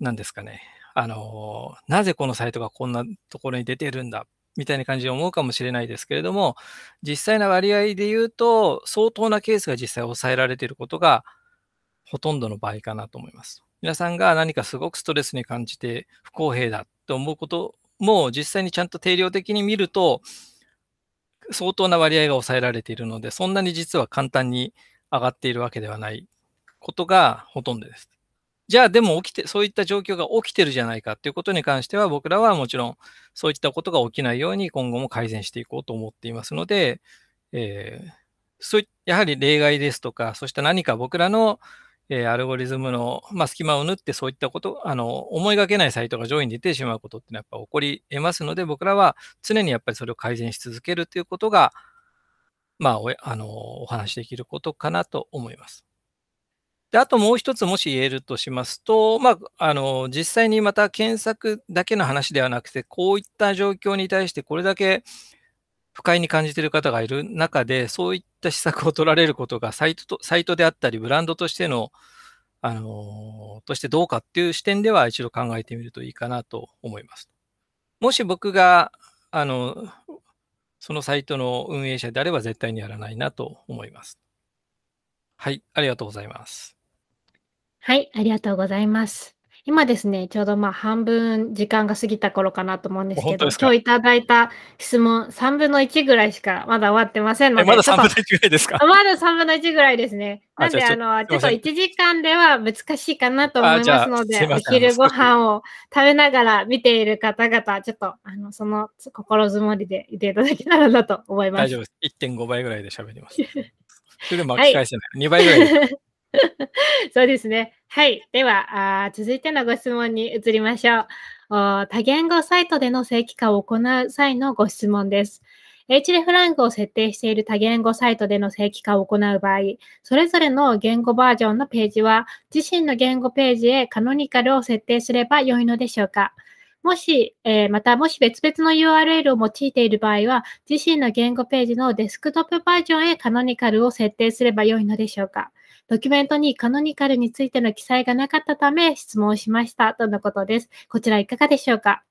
何ですかね、あの、なぜこのサイトがこんなところに出てるんだ、みたいな感じで思うかもしれないですけれども、実際な割合で言うと、相当なケースが実際抑えられていることが、ほとんどの場合かなと思います。皆さんが何かすごくストレスに感じて不公平だと思うことも実際にちゃんと定量的に見ると相当な割合が抑えられているのでそんなに実は簡単に上がっているわけではないことがほとんどです。じゃあでも起きて、そういった状況が起きてるじゃないかということに関しては僕らはもちろんそういったことが起きないように今後も改善していこうと思っていますので、えー、そうやはり例外ですとか、そうした何か僕らのえアルゴリズムの、まあ、隙間を縫ってそういったこと、あの、思いがけないサイトが上位に出てしまうことってのはやっぱ起こり得ますので、僕らは常にやっぱりそれを改善し続けるということが、まあ、おあのお話しできることかなと思います。で、あともう一つもし言えるとしますと、まあ、あの、実際にまた検索だけの話ではなくて、こういった状況に対してこれだけ不快に感じている方がいる中で、そういった施策を取られることがサイトと、サイトであったり、ブランドとしての、あのー、としてどうかっていう視点では一度考えてみるといいかなと思います。もし僕が、あの、そのサイトの運営者であれば絶対にやらないなと思います。はい、ありがとうございます。はい、ありがとうございます。今ですね、ちょうどまあ半分時間が過ぎた頃かなと思うんですけど、今日いただいた質問、3分の1ぐらいしかまだ終わってませんので、まだ3分の1ぐらいですかまだ3分の1ぐらいですね。なんで、あの、ちょっと1時間では難しいかなと思いますので、お昼ご飯を食べながら見ている方々、ちょっと、あの、その心づもりでいていただけたらなと思います。大丈夫です。1.5倍ぐらいで喋ります。そ れで巻き返せない。2倍ぐらい。そうですね。はい。ではあ、続いてのご質問に移りましょう。多言語サイトでの正規化を行う際のご質問です。href ランクを設定している多言語サイトでの正規化を行う場合、それぞれの言語バージョンのページは、自身の言語ページへカノニカルを設定すれば良いのでしょうかもし、えー、またもし別々の URL を用いている場合は、自身の言語ページのデスクトップバージョンへカノニカルを設定すれば良いのでしょうかドキュメントにカノニカルについての記載がなかったため質問しましたとのことです。こちらいかがでしょうか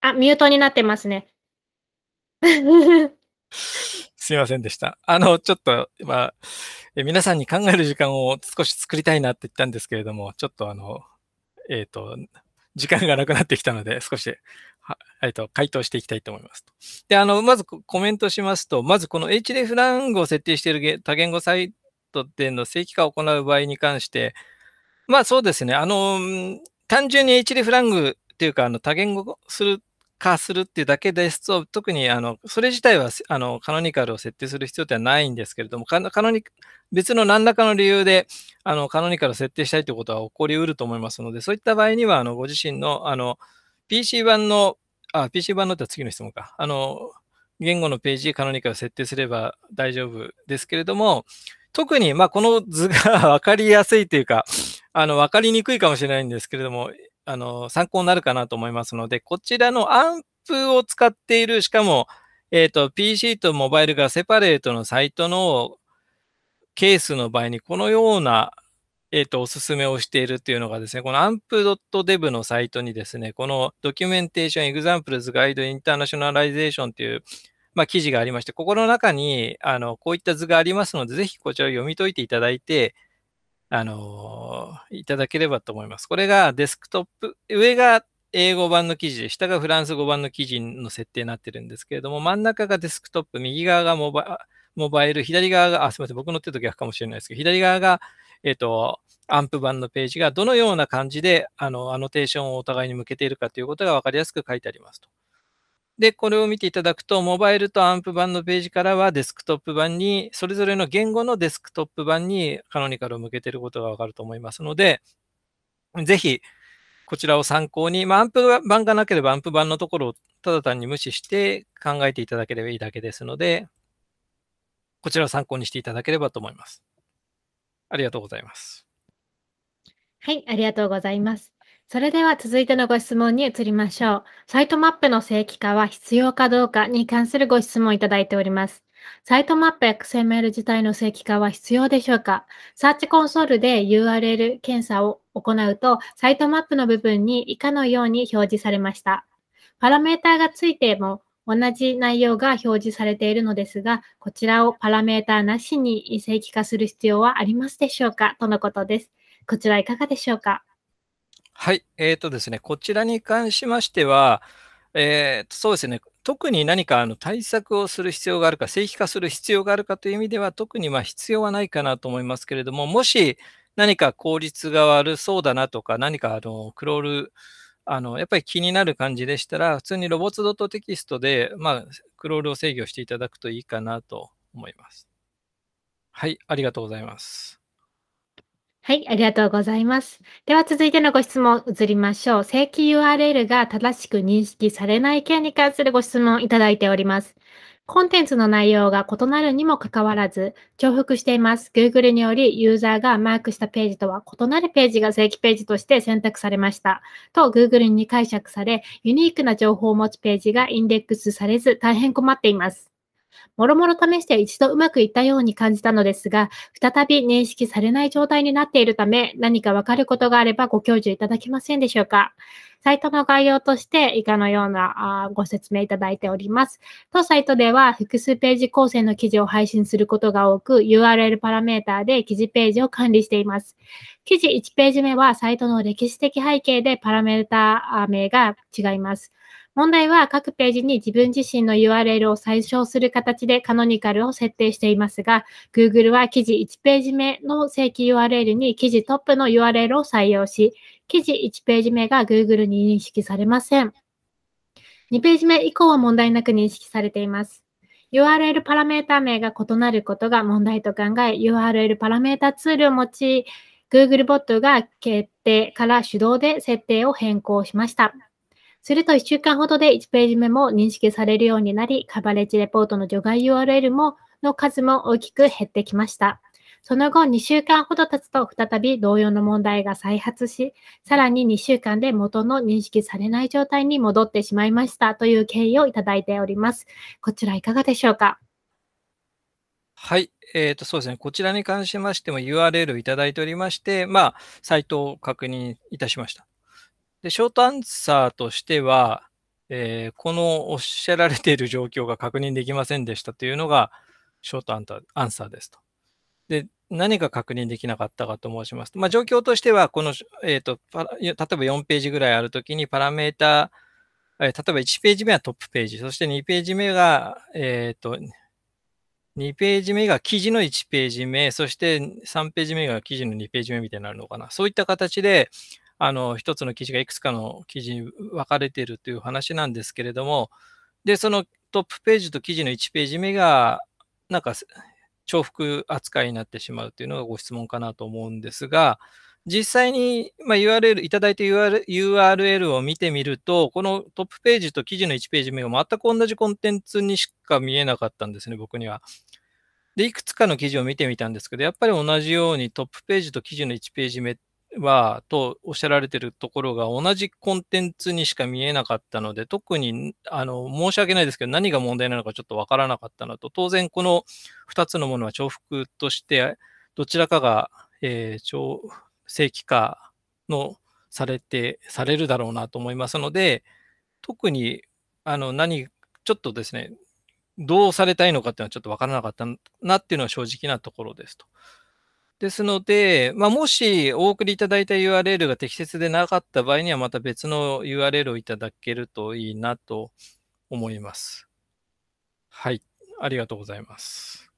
あ、ミュートになってますね。すいませんでした。あの、ちょっとまえ皆さんに考える時間を少し作りたいなって言ったんですけれども、ちょっとあの、えっ、ー、と、時間がなくなってきたので、少し、えっと、回答していきたいと思います。で、あの、まずコメントしますと、まずこの HDF ラングを設定している多言語サイトでの正規化を行う場合に関して、まあそうですね、あの、単純に HDF ラングっていうか、あの、多言語する化するっていうだけですと、特にあのそれ自体はあのカノニカルを設定する必要ではないんですけれども、カノニ別の何らかの理由であのカノニカルを設定したいということは起こりうると思いますので、そういった場合には、あのご自身のあの PC 版の、あ、PC 版のって次の質問か。あの言語のページ、カノニカルを設定すれば大丈夫ですけれども、特に、まあ、この図が分 かりやすいというか、あの分かりにくいかもしれないんですけれども、あの、参考になるかなと思いますので、こちらのアンプを使っている、しかも、えっ、ー、と、PC とモバイルがセパレートのサイトのケースの場合に、このような、えっ、ー、と、おすすめをしているというのがですね、この amp.dev のサイトにですね、この Documentation Examples Guide Internationalization という、まあ、記事がありまして、ここの中に、あの、こういった図がありますので、ぜひこちらを読み解いていただいて、あのいただければと思います。これがデスクトップ、上が英語版の記事で、下がフランス語版の記事の設定になってるんですけれども、真ん中がデスクトップ、右側がモバモバイル、左側が、あ、すみません、僕の手と逆かもしれないですけど、左側が、えっ、ー、と、アンプ版のページがどのような感じで、あの、アノテーションをお互いに向けているかということが分かりやすく書いてありますと。で、これを見ていただくと、モバイルとアンプ版のページからはデスクトップ版に、それぞれの言語のデスクトップ版にカノニカルを向けていることがわかると思いますので、ぜひ、こちらを参考に、まあ、アンプ版がなければアンプ版のところをただ単に無視して考えていただければいいだけですので、こちらを参考にしていただければと思います。ありがとうございます。はい、ありがとうございます。それでは続いてのご質問に移りましょう。サイトマップの正規化は必要かどうかに関するご質問いただいております。サイトマップ XML 自体の正規化は必要でしょうかサーチコンソールで URL 検査を行うと、サイトマップの部分に以下のように表示されました。パラメータがついても同じ内容が表示されているのですが、こちらをパラメータなしに正規化する必要はありますでしょうかとのことです。こちらいかがでしょうかはい、えっ、ー、とですね、こちらに関しましては、えー、そうですね、特に何かあの対策をする必要があるか、正規化する必要があるかという意味では、特にま必要はないかなと思いますけれども、もし何か効率が悪そうだなとか、何かあのクロール、あのやっぱり気になる感じでしたら、普通にロボットテキストで、まあ、クロールを制御していただくといいかなと思います。はい、ありがとうございます。はい、ありがとうございます。では続いてのご質問移りましょう。正規 URL が正しく認識されない件に関するご質問いただいております。コンテンツの内容が異なるにもかかわらず、重複しています。Google により、ユーザーがマークしたページとは異なるページが正規ページとして選択されました。と、Google に解釈され、ユニークな情報を持つページがインデックスされず、大変困っています。もろもろ試して一度うまくいったように感じたのですが、再び認識されない状態になっているため、何かわかることがあればご教授いただけませんでしょうか。サイトの概要として以下のようなご説明いただいております。当サイトでは複数ページ構成の記事を配信することが多く、URL パラメーターで記事ページを管理しています。記事1ページ目はサイトの歴史的背景でパラメータ名が違います。問題は各ページに自分自身の URL を最小する形でカノニカルを設定していますが、Google は記事1ページ目の正規 URL に記事トップの URL を採用し、記事1ページ目が Google に認識されません。2ページ目以降は問題なく認識されています。URL パラメータ名が異なることが問題と考え、URL パラメータツールを用い、Googlebot が決定から手動で設定を変更しました。すると1週間ほどで1ページ目も認識されるようになり、カバレッジレポートの除外 URL もの数も大きく減ってきました。その後2週間ほど経つと再び同様の問題が再発し、さらに2週間で元の認識されない状態に戻ってしまいましたという経緯をいただいております。こちらいかがでしょうかはい、えーと、そうですね、こちらに関しましても URL をいただいておりまして、まあ、サイトを確認いたしました。で、ショートアンサーとしては、えー、このおっしゃられている状況が確認できませんでしたというのが、ショートアンアンサーですと。で、何が確認できなかったかと申しますと、まあ、状況としては、この、えっ、ー、と、例えば4ページぐらいあるときにパラメータ、え例えば1ページ目はトップページ、そして2ページ目が、えっ、ー、と、2ページ目が記事の1ページ目、そして3ページ目が記事の2ページ目みたいになるのかな。そういった形で、あの、一つの記事がいくつかの記事に分かれているという話なんですけれども、で、そのトップページと記事の1ページ目が、なんか重複扱いになってしまうというのがご質問かなと思うんですが、実際に、ま URL、いただいた URL を見てみると、このトップページと記事の1ページ目が全く同じコンテンツにしか見えなかったんですね、僕には。で、いくつかの記事を見てみたんですけど、やっぱり同じようにトップページと記事の1ページ目っは、とおっしゃられてるところが同じコンテンツにしか見えなかったので、特に、あの、申し訳ないですけど、何が問題なのかちょっとわからなかったのと、当然この2つのものは重複として、どちらかが、えー、正規化のされて、されるだろうなと思いますので、特に、あの、何、ちょっとですね、どうされたいのかっていうのはちょっとわからなかったなっていうのは正直なところですと。ですので、まあ、もしお送りいただいた URL が適切でなかった場合には、また別の URL をいただけるといいなと思います。はい、ありがとうございます。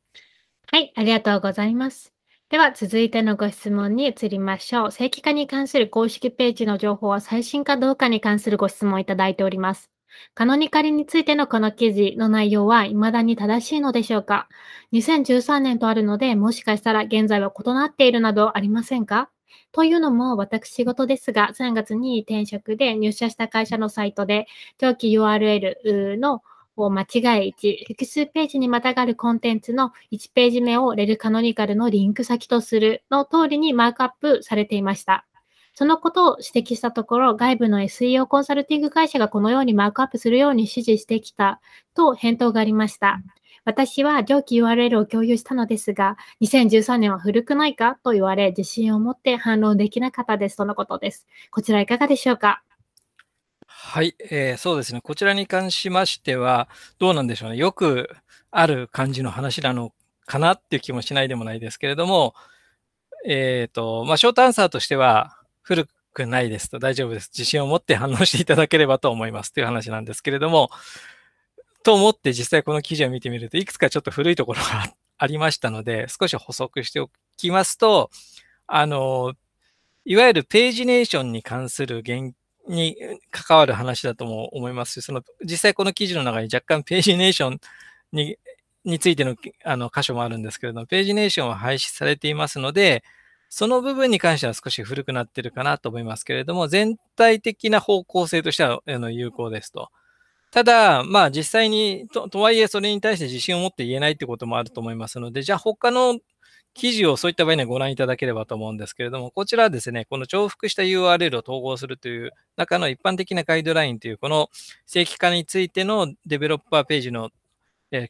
はい、ありがとうございます。では、続いてのご質問に移りましょう。正規化に関する公式ページの情報は最新かどうかに関するご質問をいただいております。カノニカリについてのこの記事の内容は未だに正しいのでしょうか ?2013 年とあるので、もしかしたら現在は異なっているなどありませんかというのも、私事ですが、3月に転職で入社した会社のサイトで、長期 URL の間違い1、複数ページにまたがるコンテンツの1ページ目をレルカノニカルのリンク先とするの通りにマークアップされていました。そのことを指摘したところ、外部の SEO コンサルティング会社がこのようにマークアップするように指示してきたと返答がありました。私は上記 URL を共有したのですが、2013年は古くないかと言われ、自信を持って反論できなかったです。とのことです。こちらいかがでしょうかはい、えー、そうですね。こちらに関しましては、どうなんでしょうね。よくある感じの話なのかなっていう気もしないでもないですけれども、えっ、ー、と、まあ、ショートアンサーとしては、古くないですと大丈夫です。自信を持って反応していただければと思いますという話なんですけれども、と思って実際この記事を見てみると、いくつかちょっと古いところがありましたので、少し補足しておきますと、あの、いわゆるページネーションに関する言に関わる話だとも思いますし、その実際この記事の中に若干ページネーションにについてのあの箇所もあるんですけれども、ページネーションは廃止されていますので、その部分に関しては少し古くなってるかなと思いますけれども、全体的な方向性としてはあの有効ですと。ただ、まあ実際にと、とはいえそれに対して自信を持って言えないってこともあると思いますので、じゃあ他の記事をそういった場合にはご覧いただければと思うんですけれども、こちらはですね、この重複した URL を統合するという中の一般的なガイドラインという、この正規化についてのデベロッパーページの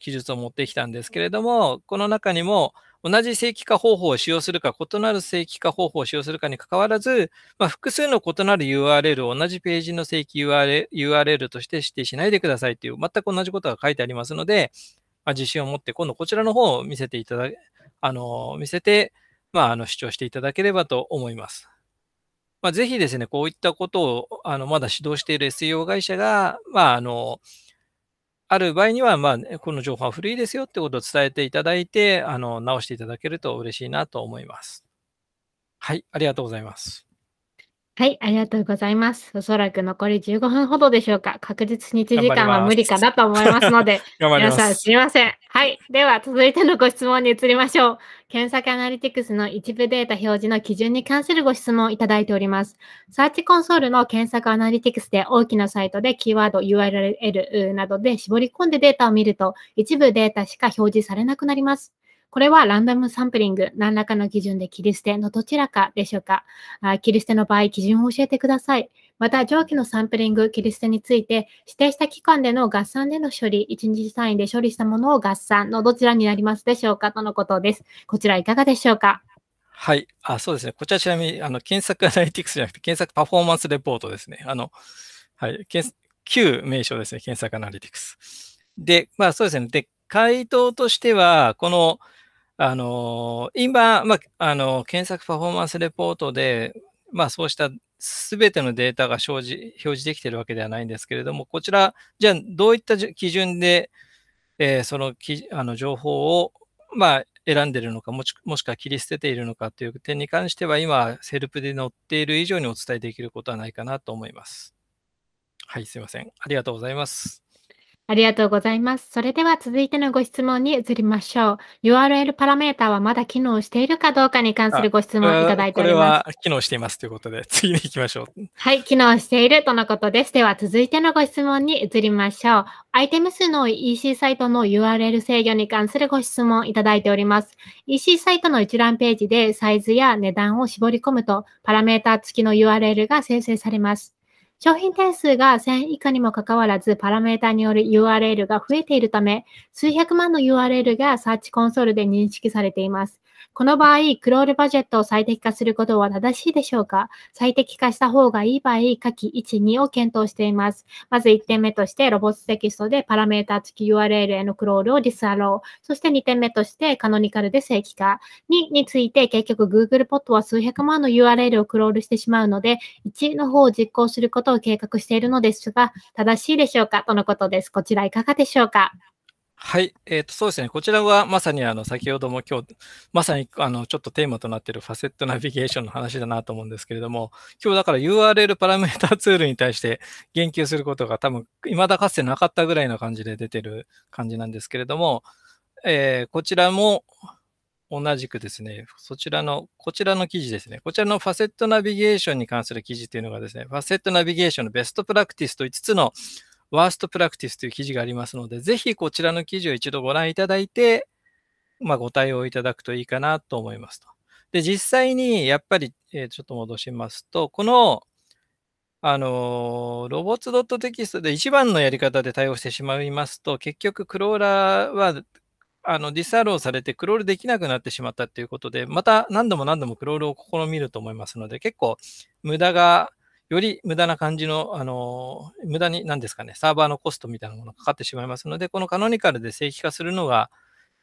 記述を持ってきたんですけれども、この中にも、同じ正規化方法を使用するか、異なる正規化方法を使用するかにかかわらず、まあ、複数の異なる URL を同じページの正規 URL として指定しないでくださいという、全く同じことが書いてありますので、まあ、自信を持って今度こちらの方を見せていただ、あの、見せて、まあ、あの、主張していただければと思います。まあ、ぜひですね、こういったことを、あの、まだ指導している SEO 会社が、まあ、あの、ある場合には、まあ、この情報は古いですよってことを伝えていただいて、あの、直していただけると嬉しいなと思います。はい、ありがとうございます。はい、ありがとうございます。おそらく残り15分ほどでしょうか。確実に1時間は無理かなと思いますので、皆さんすみません。はい、では続いてのご質問に移りましょう。検索アナリティクスの一部データ表示の基準に関するご質問をいただいております。サーチコンソールの検索アナリティクスで大きなサイトでキーワード、URL などで絞り込んでデータを見ると、一部データしか表示されなくなります。これはランダムサンプリング、何らかの基準で切り捨てのどちらかでしょうか。あ切り捨ての場合、基準を教えてください。また、上記のサンプリング、切り捨てについて、指定した期間での合算での処理、1日単位で処理したものを合算のどちらになりますでしょうかとのことです。こちらいかがでしょうかはい。あ、そうですね。こちらちなみに、あの、検索アナリティクスじゃなくて、検索パフォーマンスレポートですね。あの、はい。旧名称ですね。検索アナリティクス。で、まあそうですね。で、回答としては、この、あの今、まあ、あの検索パフォーマンスレポートで、まあ、そうしたすべてのデータが表示表示できているわけではないんですけれども、こちら、じゃあどういった基準で、えー、そのきあの情報を、まあ、選んでいるのかもし、もしくは切り捨てているのかという点に関しては、今、セルプで載っている以上にお伝えできることはないかなと思います。はい、すいません。ありがとうございます。ありがとうございます。それでは続いてのご質問に移りましょう。URL パラメータはまだ機能しているかどうかに関するご質問をいただいております。これは機能していますということで、次に行きましょう。はい、機能しているとのことです。では続いてのご質問に移りましょう。アイテム数の EC サイトの URL 制御に関するご質問いただいております。EC サイトの一覧ページでサイズや値段を絞り込むと、パラメータ付きの URL が生成されます。商品点数が1000以下にもかかわらず、パラメータによる URL が増えているため、数百万の URL がサーチコンソールで認識されています。この場合、クロールバジェットを最適化することは正しいでしょうか最適化した方がいい場合、下記1、2を検討しています。まず1点目として、ロボットテキストでパラメータ付き URL へのクロールをディスアロー。そして2点目として、カノニカルで正規化。2について、結局 Google ポットは数百万の URL をクロールしてしまうので、1の方を実行することを計画しているのですが、正しいでしょうかとのことです。こちらいかがでしょうかはい、えー、とそうですね、こちらはまさにあの先ほども今日、まさにあのちょっとテーマとなっているファセットナビゲーションの話だなと思うんですけれども、今日だから URL パラメータツールに対して言及することが多分、未だかつてなかったぐらいの感じで出てる感じなんですけれども、えー、こちらも同じくですね、そちらの、こちらの記事ですね、こちらのファセットナビゲーションに関する記事というのがですね、ファセットナビゲーションのベストプラクティスと5つのワーストプラクティスという記事がありますので、ぜひこちらの記事を一度ご覧いただいて、まあ、ご対応いただくといいかなと思いますと。で、実際にやっぱり、えー、ちょっと戻しますと、この、あのー、ロボット t x t で一番のやり方で対応してしまいますと、結局クローラーはあのディスアローされてクロールできなくなってしまったということで、また何度も何度もクロールを試みると思いますので、結構無駄がより無駄な感じの、あの、無駄に、何ですかね、サーバーのコストみたいなものがかかってしまいますので、このカノニカルで正規化するのが、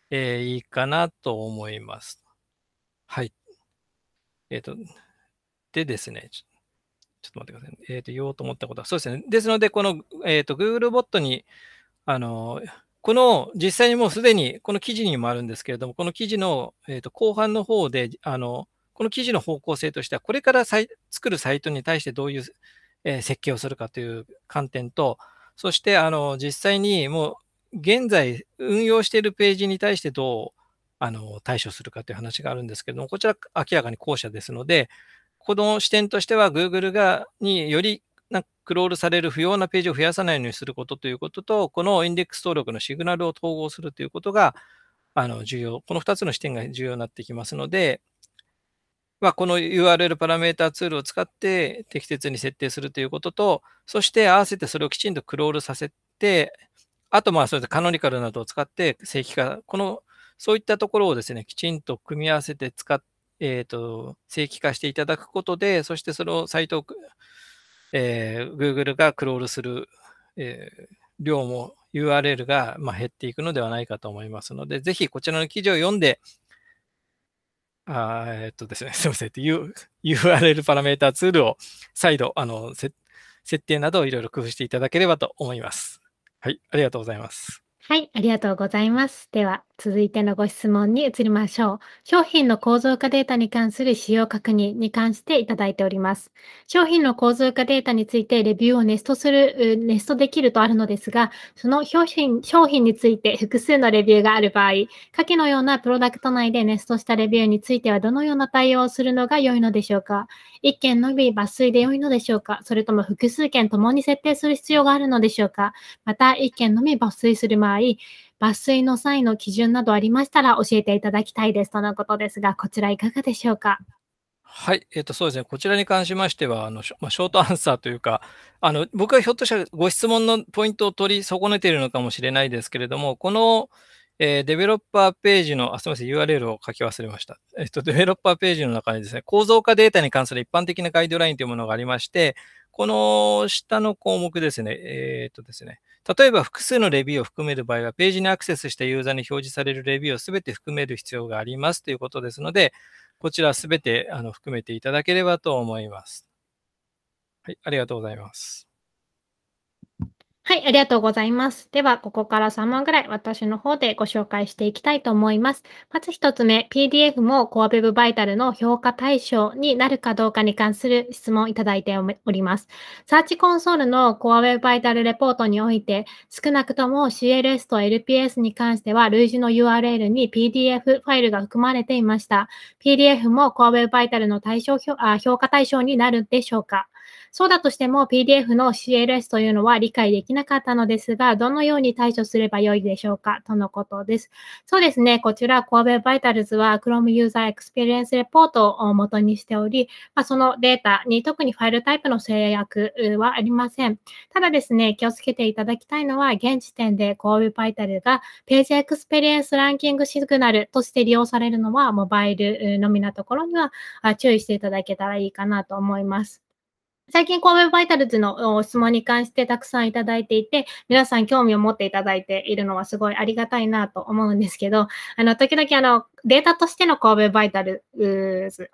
えー、いいかなと思います。はい。えっ、ー、と、でですね、ちょっと待ってください。えっ、ー、と、言おうと思ったことは、そうですね。ですので、この、えっ、と、Google ボットに、あの、この実際にもうすでにこの記事にもあるんですけれども、この記事の、えー、と後半の方で、あの、この記事の方向性としては、これから作るサイトに対してどういう、え設計をするかという観点と、そしてあの実際にもう現在運用しているページに対してどうあの対処するかという話があるんですけども、こちら明らかに後者ですので、この視点としては Google がによりなクロールされる不要なページを増やさないようにすることということと、このインデックス登録のシグナルを統合するということがあの重要、この2つの視点が重要になってきますので、この URL パラメータツールを使って適切に設定するということと、そして合わせてそれをきちんとクロールさせて、あとまあそれでカノニカルなどを使って正規化、このそういったところをですね、きちんと組み合わせて使っえっ、ー、と、正規化していただくことで、そしてそれをサイトを、えー、Google がクロールする、えー、量も URL が、まあ、減っていくのではないかと思いますので、ぜひこちらの記事を読んで、あえっとですね、すみません、U、URL パラメータツールを再度、あの、設定などをいろいろ工夫していただければと思います。はい、ありがとうございます。はい、ありがとうございます。では、続いてのご質問に移りましょう。商品の構造化データに関する使用確認に関していただいております。商品の構造化データについてレビューをネストする、ネストできるとあるのですが、その商品商品について複数のレビューがある場合、下記のようなプロダクト内でネストしたレビューについてはどのような対応をするのが良いのでしょうか ?1 件のみ抜粋で良いのでしょうかそれとも複数件ともに設定する必要があるのでしょうかまた1件のみ抜粋する場合、抜粋の際の基準などありましたら教えていただきたいですとのことですが、こちらいかがでしょうか。はい、えっ、ー、と、そうですね。こちらに関しましては、あの、まあ、ショートアンサーというか、あの、僕はひょっとしたらご質問のポイントを取り損ねているのかもしれないですけれども、この、えー、デベロッパーページの、あ、すみません、URL を書き忘れました。えっと、デベロッパーページの中にですね、構造化データに関する一般的なガイドラインというものがありまして、この下の項目ですね、えー、っとですね、例えば複数のレビューを含める場合は、ページにアクセスしたユーザーに表示されるレビューを全て含める必要がありますということですので、こちらは全てあの含めていただければと思います。はい、ありがとうございます。はい、ありがとうございます。では、ここから3問ぐらい私の方でご紹介していきたいと思います。まず1つ目、PDF も CoreWeb バイタルの評価対象になるかどうかに関する質問をいただいております。サーチコンソールの CoreWeb バイタルレポートにおいて、少なくとも CLS と LPS に関しては、類似の URL に PDF ファイルが含まれていました。PDF も CoreWeb バイタルの対象評価対象になるでしょうかそうだとしても PDF の CLS というのは理解できなかったのですが、どのように対処すればよいでしょうかとのことです。そうですね、こちら Core Web Vitals は Chrome User Experience Report を元にしており、まあ、そのデータに特にファイルタイプの制約はありません。ただですね、気をつけていただきたいのは、現時点で Core Web Vital がページエクスペリエンスランキングシグナルとして利用されるのは、モバイルのみなところには注意していただけたらいいかなと思います。最近神戸バイタルズの質問に関してたくさんいただいていて、皆さん興味を持っていただいているのはすごいありがたいなと思うんですけど、あの、時々あの、データとしての神戸バイタル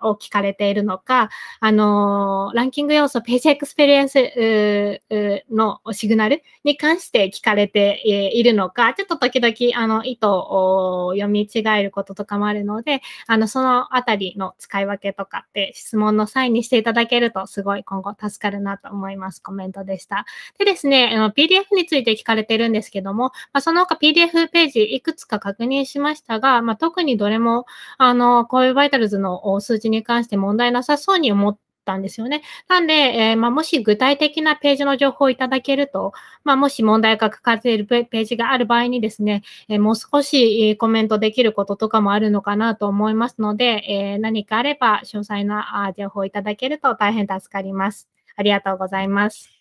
を聞かれているのか、あのー、ランキング要素、ページエクスペリエンスのシグナルに関して聞かれているのか、ちょっと時々、あの、意図を読み違えることとかもあるので、あの、そのあたりの使い分けとかって質問の際にしていただけると、すごい今後助かるなと思います。コメントでした。でですね、あの PDF について聞かれてるんですけども、まあ、その他 PDF ページいくつか確認しましたが、まあ、特にどれもも、あの、こういうバイタルズの数値に関して問題なさそうに思ってたんですよね。なんで、えー、まあ、もし具体的なページの情報をいただけると、まあ、もし問題が書かれているページがある場合にですね、えー、もう少しコメントできることとかもあるのかなと思いますので、えー、何かあれば詳細な情報をいただけると大変助かります。ありがとうございます。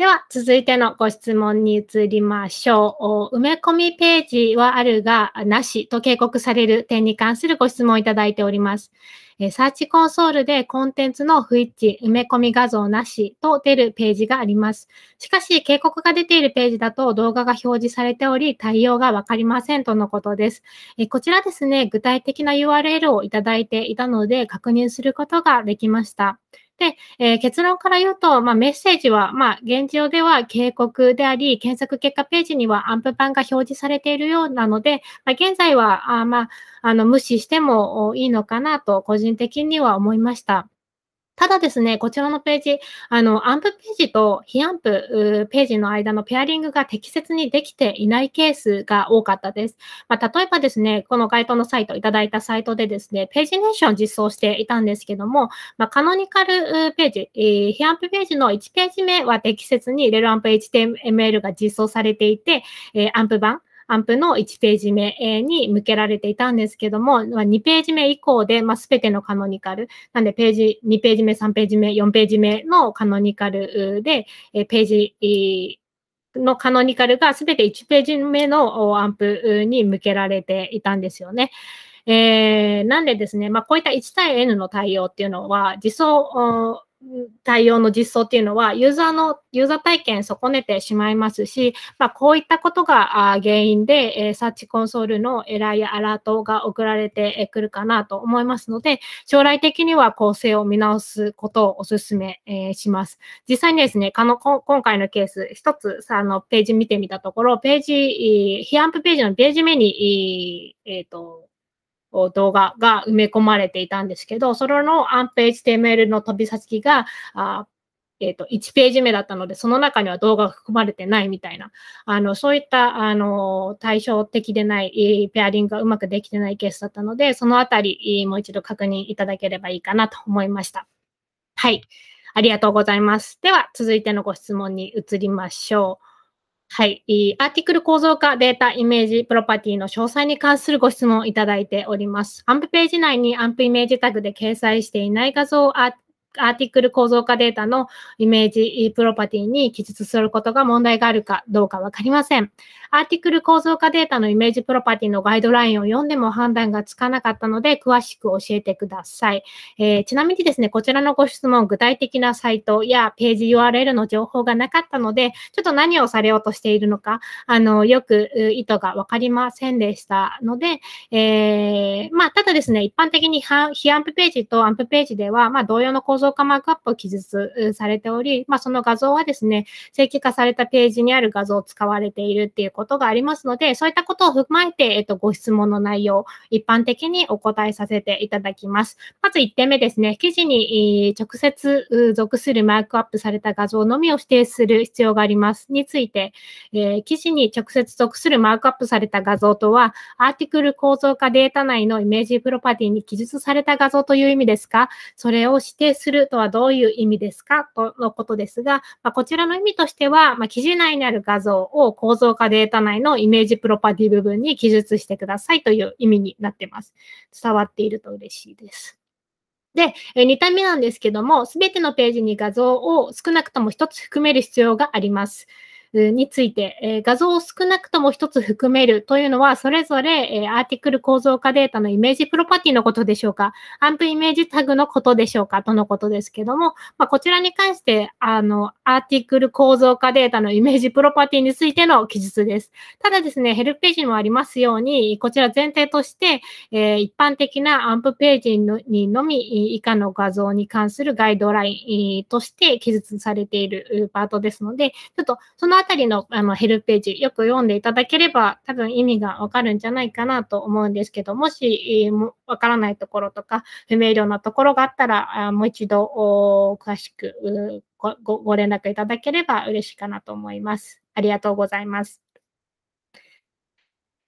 では、続いてのご質問に移りましょう。埋め込みページはあるが、なしと警告される点に関するご質問をいただいております。サーチコンソールでコンテンツの不一致、埋め込み画像なしと出るページがあります。しかし、警告が出ているページだと動画が表示されており、対応がわかりませんとのことです。こちらですね、具体的な URL をいただいていたので、確認することができました。で、えー、結論から言うと、まあ、メッセージは、まあ、現状では警告であり、検索結果ページにはアンプ版が表示されているようなので、まあ、現在は、あまあ、あの、無視してもいいのかなと、個人的には思いました。ただですね、こちらのページ、あの、アンプページと非アンプページの間のペアリングが適切にできていないケースが多かったです。まあ、例えばですね、この該当のサイト、いただいたサイトでですね、ページネーションを実装していたんですけども、まあ、カノニカルページ、え非アンプページの1ページ目は適切にレルアンプ HTML が実装されていて、えアンプ版、アンプの1ページ目に向けられていたんですけども、2ページ目以降で、まあ、全てのカノニカル、なんでページ、2ページ目、3ページ目、4ページ目のカノニカルで、えページ、のカノニカルが全て1ページ目のアンプに向けられていたんですよね。えー、なんでですね、まあ、こういった1対 N の対応っていうのは、実装対応の実装っていうのは、ユーザーの、ユーザー体験損ねてしまいますし、まあ、こういったことが原因で、サーチコンソールのエラーやアラートが送られてくるかなと思いますので、将来的には構成を見直すことをお勧め、します。実際にですね、かの今回のケース、一つさあのページ見てみたところ、ページ、ヒアンプページのページ目に、えっ、ー、と、動画が埋め込まれていたんですけど、それのアンペ HTML の飛び先が、あえっ、ー、と、1ページ目だったので、その中には動画が含まれてないみたいな、あの、そういった、あの、対照的でない、ペアリングがうまくできてないケースだったので、そのあたり、もう一度確認いただければいいかなと思いました。はい。ありがとうございます。では、続いてのご質問に移りましょう。はい。アーティクル構造化、データ、イメージ、プロパティの詳細に関するご質問をいただいております。アンプページ内にアンプイメージタグで掲載していない画像をアアーティクル構造化データのイメージプロパティに記述することが問題があるかどうかわかりません。アーティクル構造化データのイメージプロパティのガイドラインを読んでも判断がつかなかったので、詳しく教えてください。えー、ちなみにですね、こちらのご質問、具体的なサイトやページ URL の情報がなかったので、ちょっと何をされようとしているのか、あの、よく意図がわかりませんでしたので、えー、まあ、ただですね、一般的に非アンプページとアンプページでは、まあ、同様の構造像化マークアップを記述されており、まあ、その画像はですね、正規化されたページにある画像を使われているっていうことがありますので、そういったことを踏まえて、えっと、ご質問の内容、一般的にお答えさせていただきます。まず1点目ですね、記事に直接属するマークアップされた画像のみを指定する必要があります。について、えー、記事に直接属するマークアップされた画像とは、アーティクル構造化データ内のイメージプロパティに記述された画像という意味ですかそれを指定すするとはどういう意味ですかとのことですが、まあ、こちらの意味としては、まあ、記事内にある画像を構造化データ内のイメージプロパティ部分に記述してくださいという意味になってます。伝わっていると嬉しいです。で、2点目なんですけども、すべてのページに画像を少なくとも1つ含める必要があります。について、え画像を少なくとも一つ含めるというのは、それぞれ、えアーティクル構造化データのイメージプロパティのことでしょうか、アンプイメージタグのことでしょうかとのことですけども、まあ、こちらに関して、あの、アーティクル構造化データのイメージプロパティについての記述です。ただですね、ヘルプページにもありますように、こちら前提として、え一般的なアンプページにのみ以下の画像に関するガイドラインとして記述されているパートですので、ちょっとそのあたりのあのヘルページ、よく読んでいただければ、多分意味がわかるんじゃないかなと思うんですけど、もし、わからないところとか、不明瞭なところがあったら、もう一度詳しくごご連絡いただければ嬉しいかなと思います。ありがとうございます。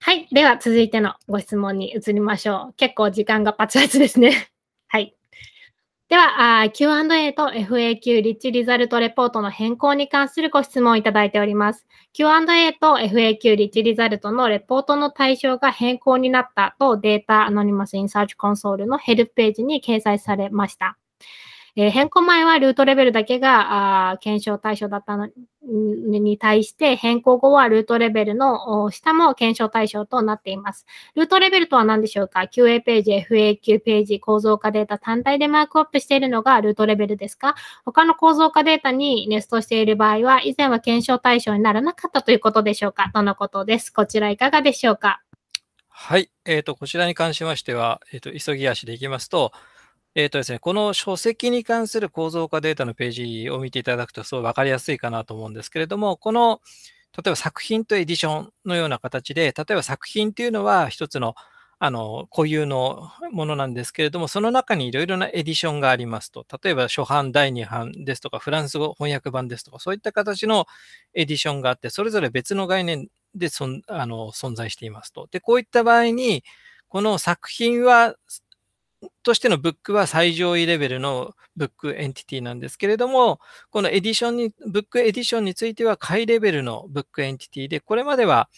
はい。では、続いてのご質問に移りましょう。結構時間がパツパツですね。はい。では、Q&A と FAQ リッチリザルトレポートの変更に関するご質問をいただいております。Q&A と FAQ リッチリザルトのレポートの対象が変更になったとデータアノニマスインサーチコンソールのヘルプページに掲載されました。えー、変更前はルートレベルだけが検証対象だったのに対して変更後はルートレベルの下も検証対象となっています。ルートレベルとは何でしょうか ?QA ページ、FAQ ページ、構造化データ単体でマークアップしているのがルートレベルですか他の構造化データにネストしている場合は、以前は検証対象にならなかったということでしょうかとのことです。こちらいかがでしょうかはい。えっ、ー、と、こちらに関しましては、えっ、ー、と、急ぎ足でいきますと、えー、とですね、この書籍に関する構造化データのページを見ていただくとすごい分かりやすいかなと思うんですけれども、この、例えば作品とエディションのような形で、例えば作品っていうのは一つの、あの、固有のものなんですけれども、その中にいろいろなエディションがありますと、例えば初版、第2版ですとか、フランス語翻訳版ですとか、そういった形のエディションがあって、それぞれ別の概念でそんあの存在していますと。で、こういった場合に、この作品はとしてのブックは最上位レベルのブックエンティティなんですけれども、このエディションに、ブックエディションについては下位レベルのブックエンティティで、これまでは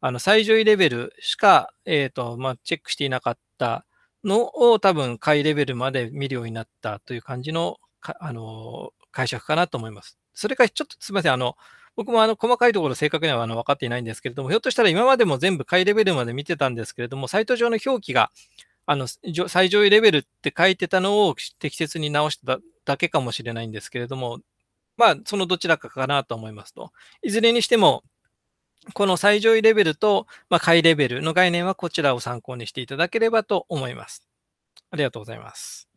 あの最上位レベルしか、えーとまあ、チェックしていなかったのを多分下位レベルまで見るようになったという感じのあの解釈かなと思います。それからちょっとすみません、あの僕もあの細かいところ正確にはあの分かっていないんですけれども、ひょっとしたら今までも全部下位レベルまで見てたんですけれども、サイト上の表記があの、最上位レベルって書いてたのを適切に直しただけかもしれないんですけれども、まあ、そのどちらかかなと思いますと。いずれにしても、この最上位レベルと、まあ、下位レベルの概念はこちらを参考にしていただければと思います。ありがとうございます。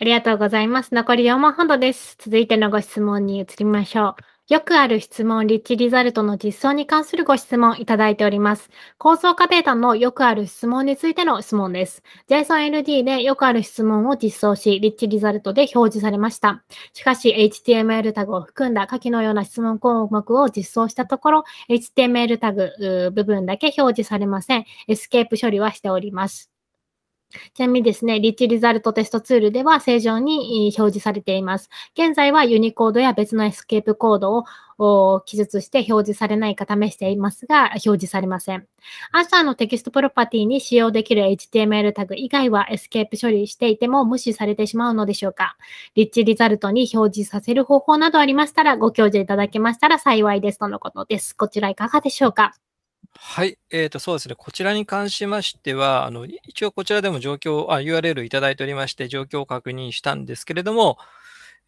ありがとうございます。残り4問ほどです。続いてのご質問に移りましょう。よくある質問、リッチリザルトの実装に関するご質問いただいております。構造化データのよくある質問についての質問です。JSONLD でよくある質問を実装し、リッチリザルトで表示されました。しかし、HTML タグを含んだ下記のような質問項目を実装したところ、HTML タグ部分だけ表示されません。エスケープ処理はしております。ちなみにですね、リッチリザルトテストツールでは正常に表示されています。現在はユニコードや別のエスケープコードを記述して表示されないか試していますが、表示されません。アンサーのテキストプロパティに使用できる HTML タグ以外はエスケープ処理していても無視されてしまうのでしょうかリッチリザルトに表示させる方法などありましたら、ご教授いただけましたら幸いですとのことです。こちらいかがでしょうかはい、えーと、そうですね、こちらに関しましては、あの一応こちらでも状況あ、URL いただいておりまして、状況を確認したんですけれども、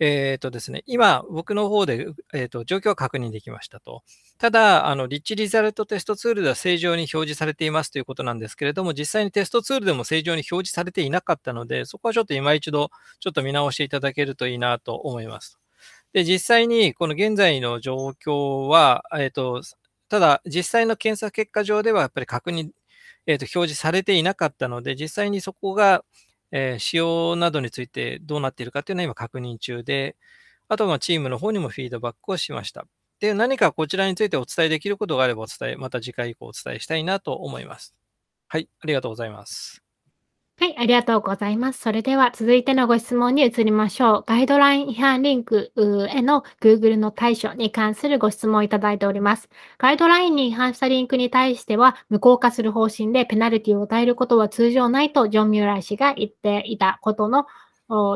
えっ、ー、とですね、今、僕の方で、えーと、と状況は確認できましたと。ただ、あの、リッチリザルトテストツールでは正常に表示されていますということなんですけれども、実際にテストツールでも正常に表示されていなかったので、そこはちょっと今一度、ちょっと見直していただけるといいなと思います。で、実際に、この現在の状況は、えっ、ー、と、ただ、実際の検査結果上ではやっぱり確認、えー、と表示されていなかったので、実際にそこが、えー、使用などについてどうなっているかというのは今確認中で、あとはチームの方にもフィードバックをしました。で、何かこちらについてお伝えできることがあればお伝え、また次回以降お伝えしたいなと思います。はい、ありがとうございます。はい、ありがとうございます。それでは続いてのご質問に移りましょう。ガイドライン違反リンクへの Google の対処に関するご質問をいただいております。ガイドラインに違反したリンクに対しては無効化する方針でペナルティを与えることは通常ないとジョン・ミューラー氏が言っていたことの、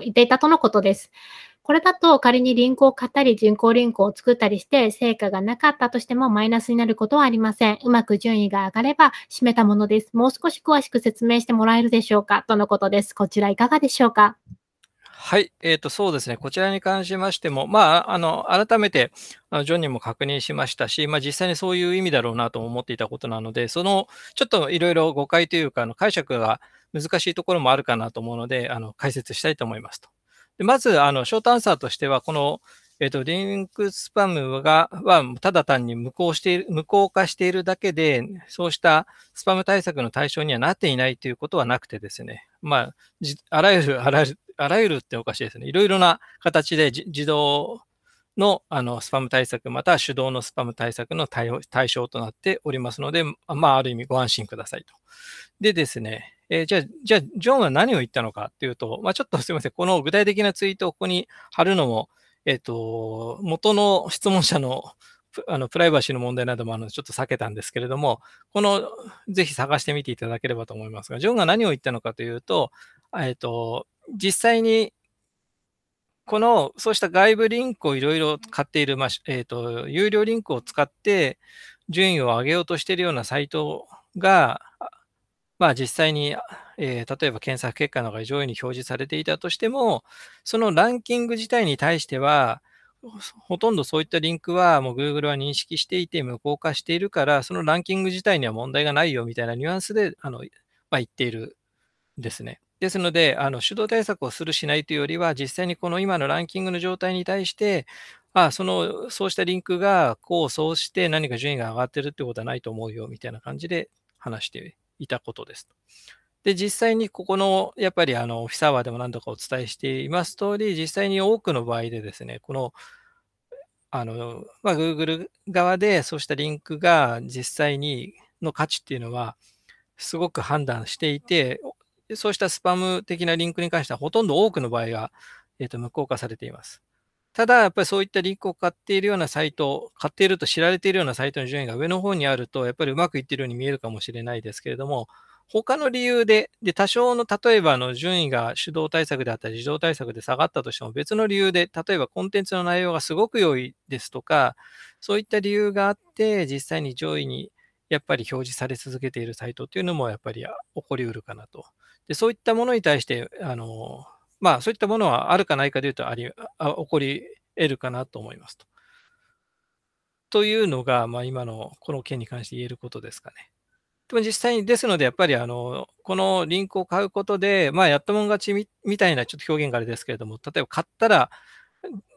言っていたとのことです。これだと仮にリンクを買ったり人工リンクを作ったりして成果がなかったとしてもマイナスになることはありません。うまく順位が上がれば締めたものです。もう少し詳しく説明してもらえるでしょうかとのことです。こちらいかがでしょうかはい、えーと、そうですね、こちらに関しましても、まあ、あの改めてジョニーも確認しましたし、まあ、実際にそういう意味だろうなと思っていたことなので、そのちょっといろいろ誤解というか、あの解釈が難しいところもあるかなと思うので、あの解説したいと思いますと。でまず、あの、ショートアンサーとしては、この、えっ、ー、と、リンクスパムが、は、ただ単に無効している、無効化しているだけで、そうしたスパム対策の対象にはなっていないということはなくてですね、まあ、あらゆる、あらゆる、あらゆるっておかしいですね。いろいろな形で自動のあのスパム対策、または手動のスパム対策の対象となっておりますので、まあ、ある意味ご安心くださいと。でですね、えー、じゃあ、じゃあ、ジョンは何を言ったのかっていうと、まあ、ちょっと すみません、この具体的なツイートをここに貼るのも、えっ、ー、と、元の質問者のあのプライバシーの問題などもあるので、ちょっと避けたんですけれども、この、ぜひ探してみていただければと思いますが、ジョンが何を言ったのかというと、えっ、ー、と、実際に、この、そうした外部リンクをいろいろ買っている、まあ、えっ、ー、と、有料リンクを使って順位を上げようとしているようなサイトが、まあ、実際に、えー、例えば検索結果のが上位に表示されていたとしても、そのランキング自体に対しては、ほとんどそういったリンクはもう Google は認識していて無効化しているから、そのランキング自体には問題がないよみたいなニュアンスであの、まあ、言っているんですね。ですので、あの手動対策をするしないというよりは、実際にこの今のランキングの状態に対して、あそのそうしたリンクがこうそうして何か順位が上がってるってことはないと思うよみたいな感じで話していたことです。で、実際にここの、やっぱりあの、オフィスアワーでも何度かお伝えしています通り、実際に多くの場合でですね、この、あの、まあ、Google 側でそうしたリンクが実際にの価値っていうのは、すごく判断していて、そうしたスパム的なリンクに関しては、ほとんど多くの場合が、えー、と無効化されています。ただ、やっぱりそういったリンクを買っているようなサイト、買っていると知られているようなサイトの順位が上の方にあると、やっぱりうまくいっているように見えるかもしれないですけれども、他の理由で、で、多少の、例えばの順位が手動対策であったり、自動対策で下がったとしても、別の理由で、例えばコンテンツの内容がすごく良いですとか、そういった理由があって、実際に上位にやっぱり表示され続けているサイトっていうのも、やっぱり起こりうるかなと。で、そういったものに対して、あの、まあ、そういったものはあるかないかでいうとありあ、起こり得るかなと思いますと。というのが、まあ、今のこの件に関して言えることですかね。でも実際に、ですので、やっぱりあのこのリンクを買うことで、まあ、やったもん勝ちみたいなちょっと表現があれですけれども、例えば買ったら、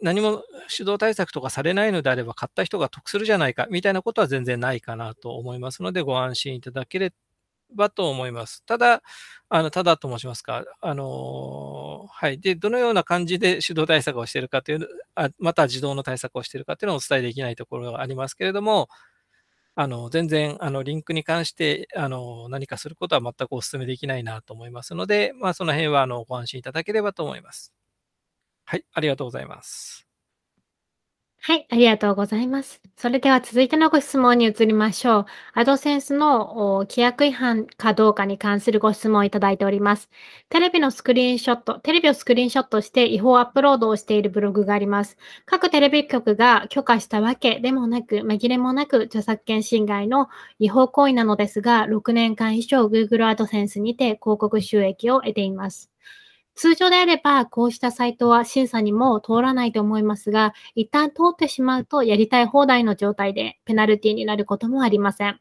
何も主導対策とかされないのであれば、買った人が得するじゃないかみたいなことは全然ないかなと思いますので、ご安心いただければと思います。ただ、あのただと申しますか、あのはい、でどのような感じで手動対策をしているかというあ、また自動の対策をしているかというのをお伝えできないところがありますけれども、あの全然あのリンクに関してあの何かすることは全くお勧めできないなと思いますので、まあ、その辺はあのご安心いただければと思います。はい、ありがとうございます。はい、ありがとうございます。それでは続いてのご質問に移りましょう。アドセンスの規約違反かどうかに関するご質問をいただいております。テレビのスクリーンショット、テレビをスクリーンショットして違法アップロードをしているブログがあります。各テレビ局が許可したわけでもなく、紛れもなく著作権侵害の違法行為なのですが、6年間以上 Google アドセンスにて広告収益を得ています。通常であれば、こうしたサイトは審査にも通らないと思いますが、一旦通ってしまうとやりたい放題の状態でペナルティになることもありません。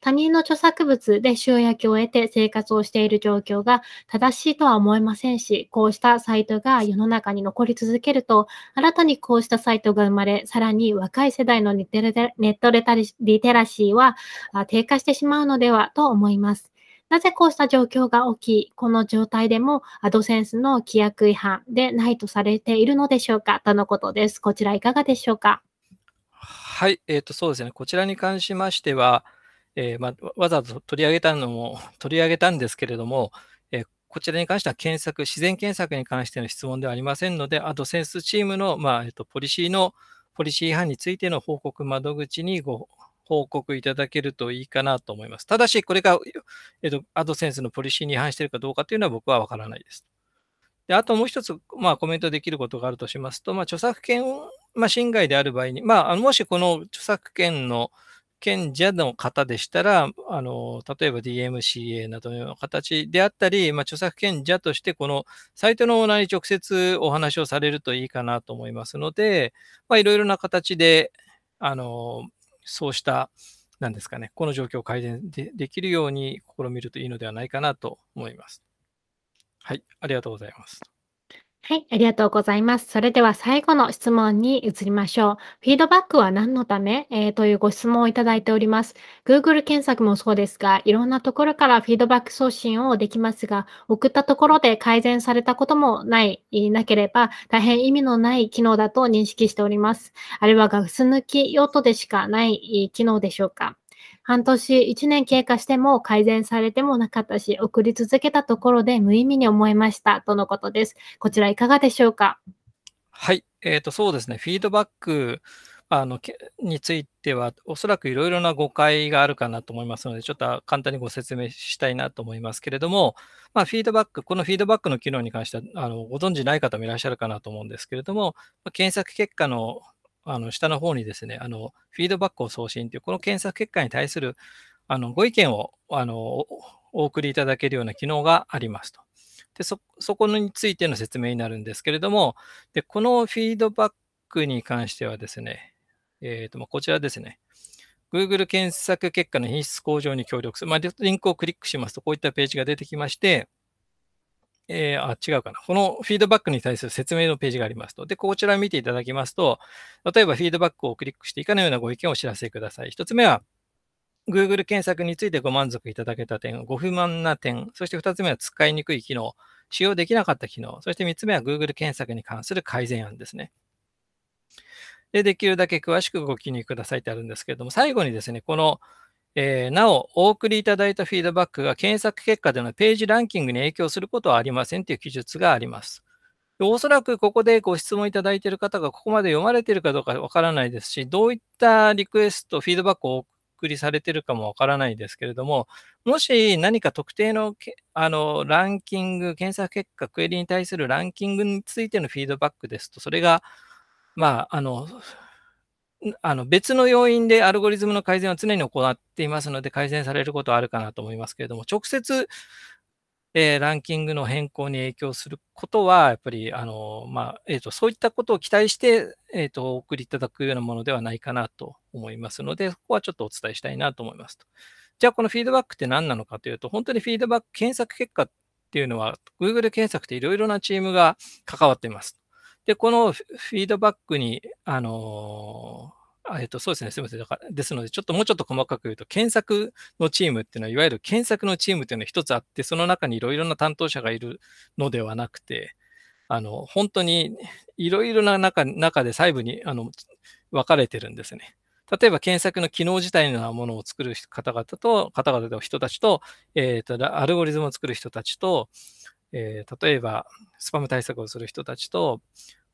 他人の著作物で収益を得て生活をしている状況が正しいとは思えませんし、こうしたサイトが世の中に残り続けると、新たにこうしたサイトが生まれ、さらに若い世代のネットレタリテラシーは低下してしまうのではと思います。なぜこうした状況が起き、この状態でもアドセンスの規約違反でないとされているのでしょうかとのことです。こちらいかがでしょうか。はい、えーと、そうですね。こちらに関しましては、えー、まあ、わざわざ取り上げたのも、取り上げたんですけれども、えー、こちらに関しては検索、自然検索に関しての質問ではありませんので、アドセンスチームの、まあ、えーとポリシーのポリシー違反についての報告窓口にご報告いただけるといいかなと思います。ただし、これが、えっと、アドセンスのポリシーに違反しているかどうかというのは僕はわからないです。で、あともう一つ、まあ、コメントできることがあるとしますと、まあ、著作権、まあ、侵害である場合に、まあ、もしこの著作権の権者の方でしたら、あの例えば DMCA などの形であったり、まあ、著作権者として、このサイトのオーナーに直接お話をされるといいかなと思いますので、いろいろな形で、あのそうした、なんですかね、この状況を改善でできるように試みるといいのではないかなと思います。はい、ありがとうございます。はい、ありがとうございます。それでは最後の質問に移りましょう。フィードバックは何のため、えー、というご質問をいただいております。Google 検索もそうですが、いろんなところからフィードバック送信をできますが、送ったところで改善されたこともない、なければ、大変意味のない機能だと認識しております。あれはガス抜き用途でしかない機能でしょうか半年、一年経過しても改善されてもなかったし、送り続けたところで無意味に思いました、とのことです。こちらいかがでしょうかはい、えっ、ー、と、そうですね。フィードバック、あのについては、おそらくいろいろな誤解があるかなと思いますので、ちょっと簡単にご説明したいなと思いますけれども、まあ、フィードバック、このフィードバックの機能に関してはあの、ご存知ない方もいらっしゃるかなと思うんですけれども、検索結果のあの下の方にですね、あのフィードバックを送信という、この検索結果に対するあのご意見をあのお送りいただけるような機能がありますと。でそこについての説明になるんですけれども、でこのフィードバックに関してはですね、えーとこちらですね、Google 検索結果の品質向上に協力する、まあ、リンクをクリックしますと、こういったページが出てきまして、えー、あ、違うかな。このフィードバックに対する説明のページがありますと。で、こちら見ていただきますと、例えばフィードバックをクリックしていかのようなご意見をお知らせください。1つ目は、Google 検索についてご満足いただけた点、ご不満な点、そして2つ目は使いにくい機能、使用できなかった機能、そして3つ目は Google 検索に関する改善案ですね。で、できるだけ詳しくご記入くださいってあるんですけれども、最後にですね、このえー、なお、お送りいただいたフィードバックが検索結果でのページランキングに影響することはありませんという記述があります。おそらくここでご質問いただいている方がここまで読まれているかどうかわからないですし、どういったリクエスト、フィードバックをお送りされているかもわからないですけれども、もし何か特定のあのランキング、検索結果、クエリに対するランキングについてのフィードバックですと、それが、まあ、あの、あの別の要因でアルゴリズムの改善は常に行っていますので、改善されることはあるかなと思いますけれども、直接、えー、ランキングの変更に影響することは、やっぱり、あのまあ、えーと、そういったことを期待して、えーと、とお送りいただくようなものではないかなと思いますので、そこはちょっとお伝えしたいなと思いますと。じゃあ、このフィードバックって何なのかというと、本当にフィードバック検索結果っていうのは、Google 検索っていろいろなチームが関わっています。で、このフィードバックに、あのえっと、そうですね、すみません。だからですので、ちょっともうちょっと細かく言うと、検索のチームっていうのは、いわゆる検索のチームっていうのは一つあって、その中にいろいろな担当者がいるのではなくて、あの、本当にいろいろな中中で細部にあの分かれてるんですね。例えば検索の機能自体のようなものを作る方々と、方々の人たちと、えっ、ー、と、アルゴリズムを作る人たちと、えー、例えばスパム対策をする人たちと、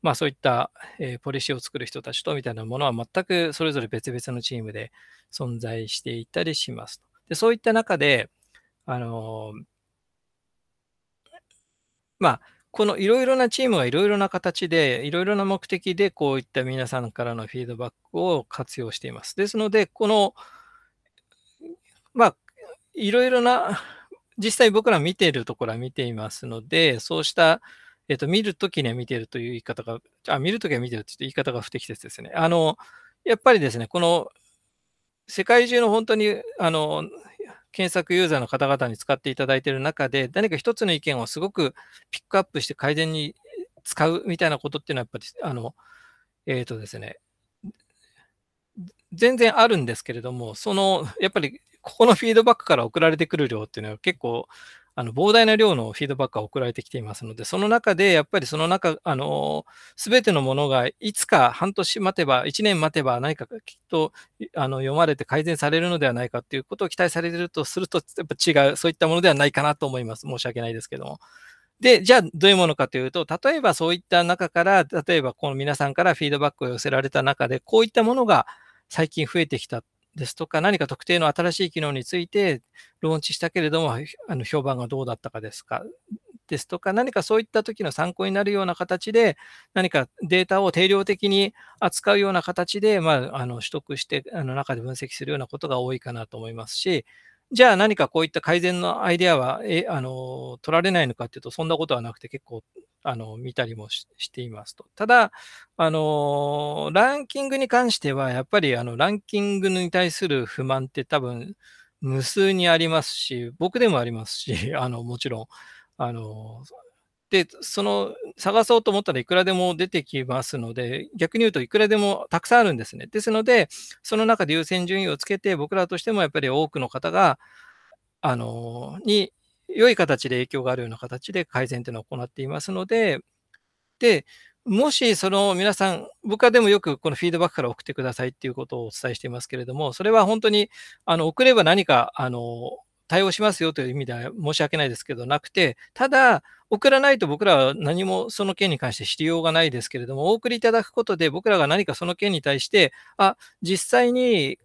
まあ、そういった、えー、ポリシーを作る人たちとみたいなものは全くそれぞれ別々のチームで存在していたりします。でそういった中で、あのまあ、このいろいろなチームがいろいろな形で、いろいろな目的で、こういった皆さんからのフィードバックを活用しています。ですので、この、まあ、いろいろな実際僕ら見ているところは見ていますので、そうした、えっ、と、見るときには見てるという言い方が、あ、見るときは見てるという言い方が不適切ですね。あの、やっぱりですね、この世界中の本当に、あの、検索ユーザーの方々に使っていただいている中で、何か一つの意見をすごくピックアップして改善に使うみたいなことっていうのは、やっぱり、あの、えっ、ー、とですね、全然あるんですけれども、その、やっぱり、ここのフィードバックから送られてくる量っていうのは結構、あの膨大な量のフィードバックが送られてきていますので、その中でやっぱりその中、あの、すべてのものがいつか半年待てば、1年待てば何かきっとあの読まれて改善されるのではないかということを期待されてるとすると、やっぱ違う、そういったものではないかなと思います。申し訳ないですけども。で、じゃあどういうものかというと、例えばそういった中から、例えばこの皆さんからフィードバックを寄せられた中で、こういったものが最近増えてきたですとか、何か特定の新しい機能についてローンチしたけれども、あの評判がどうだったかですか、ですとか、何かそういった時の参考になるような形で、何かデータを定量的に扱うような形で、まあ、あの取得して、あの中で分析するようなことが多いかなと思いますし、じゃあ何かこういった改善のアイデアはえあの取られないのかっていうと、そんなことはなくて結構あの見たりもしていますと。ただ、あのランキングに関しては、やっぱりあのランキングに対する不満って多分無数にありますし、僕でもありますし、あのもちろん、あので、その探そうと思ったらいくらでも出てきますので、逆に言うといくらでもたくさんあるんですね。ですので、その中で優先順位をつけて、僕らとしてもやっぱり多くの方が、あの、に良い形で影響があるような形で改善というのを行っていますので、で、もしその皆さん、僕はでもよくこのフィードバックから送ってくださいっていうことをお伝えしていますけれども、それは本当にあの送れば何かあの対応しますよという意味では申し訳ないですけどなくて、ただ、送らないと僕らは何もその件に関して知りようがないですけれども、お送りいただくことで僕らが何かその件に対して、あ、実際に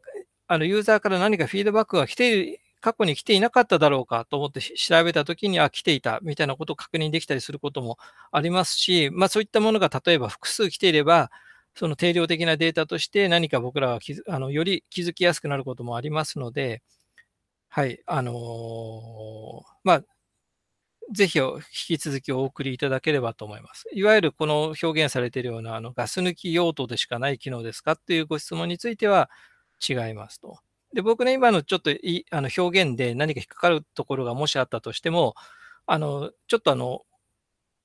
あのユーザーから何かフィードバックが来ている、過去に来ていなかっただろうかと思って調べたときに、あ、来ていたみたいなことを確認できたりすることもありますし、まあそういったものが例えば複数来ていれば、その定量的なデータとして何か僕らはあのより気づきやすくなることもありますので、はい、あのー、まあ、ぜひ引き続きお送りいただければと思います。いわゆるこの表現されているようなあのガス抜き用途でしかない機能ですかっていうご質問については違いますと。で僕の今のちょっといあの表現で何か引っかかるところがもしあったとしても、あのちょっとあの、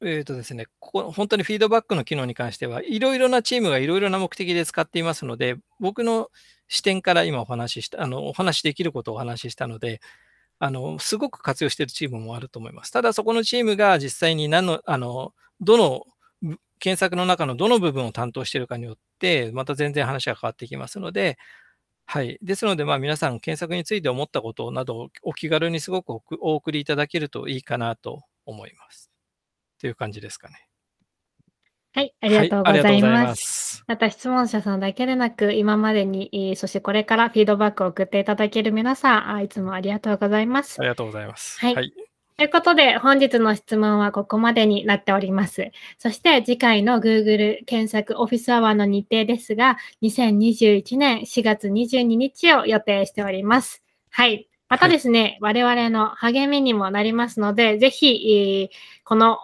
えっ、ー、とですね、ここ本当にフィードバックの機能に関してはいろいろなチームがいろいろな目的で使っていますので、僕の視点から今お話しした、あのお話しできることをお話ししたので、あの、すごく活用しているチームもあると思います。ただ、そこのチームが実際に何の、あの、どの検索の中のどの部分を担当しているかによって、また全然話が変わってきますので、はい。ですので、まあ、皆さん、検索について思ったことなど、お気軽にすごくお送りいただけるといいかなと思います。という感じですかね。はい、ありがとうございます。また質問者さんだけでなく、今までに、そしてこれからフィードバックを送っていただける皆さん、いつもありがとうございます。ありがとうございます。はい、はいということで、本日の質問はここまでになっております。そして次回の Google 検索オフィスアワーの日程ですが、2021年4月22日を予定しております。はい。またですね、はい、我々の励みにもなりますので、ぜひ、この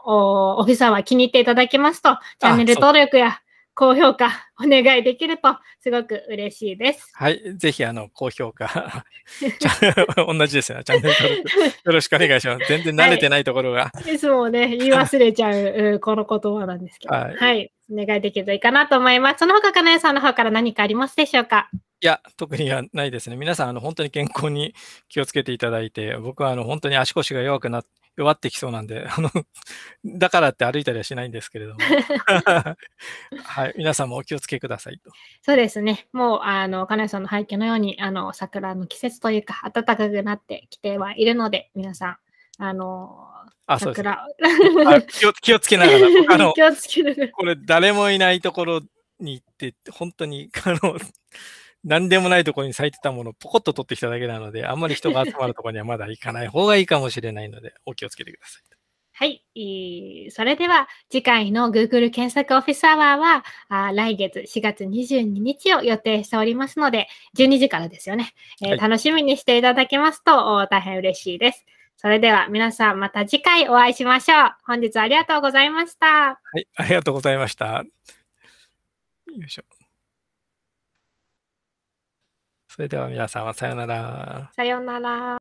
オフィサーは気に入っていただけますと、チャンネル登録や高評価お願いできるとすごく嬉しいです。はい、ぜひあの高評価 同じですよ、ね、チャンネル登録よろしくお願いします。全然慣れてないところが。はい、いつもね言い忘れちゃう この言葉なんですけど。はい、はいお願いできるといいかなと思います。その他、金谷さんの方から何かありますでしょうか。いや、特にはないですね。皆さん、あの本当に健康に気をつけていただいて、僕はあの本当に足腰が弱くなって、弱ってきそうなんで、あの、だからって歩いたりはしないんですけれども。はい、皆さんもお気をつけくださいと。そうですね。もう、あの、金谷さんの背景のように、あの、桜の季節というか、暖かくなってきてはいるので、皆さん、あのあ、そうですね、気を。気をつけながら、あの、気をつけながらこれ誰もいないところに行って、本当に、あの、何でもないところに咲いてたものをポコッと取ってきただけなので、あんまり人が集まるところにはまだ行かない方がいいかもしれないので、お気をつけてください。はい、えー、それでは次回の Google 検索オフィスアワーはあ来月4月22日を予定しておりますので、12時からですよね。えー、楽しみにしていただけますと、大変嬉しいです。それでは皆さんまた次回お会いしましょう。本日ありがとうございました。はい、ありがとうございました。よいしょ。それでは皆様さようなら。さようなら。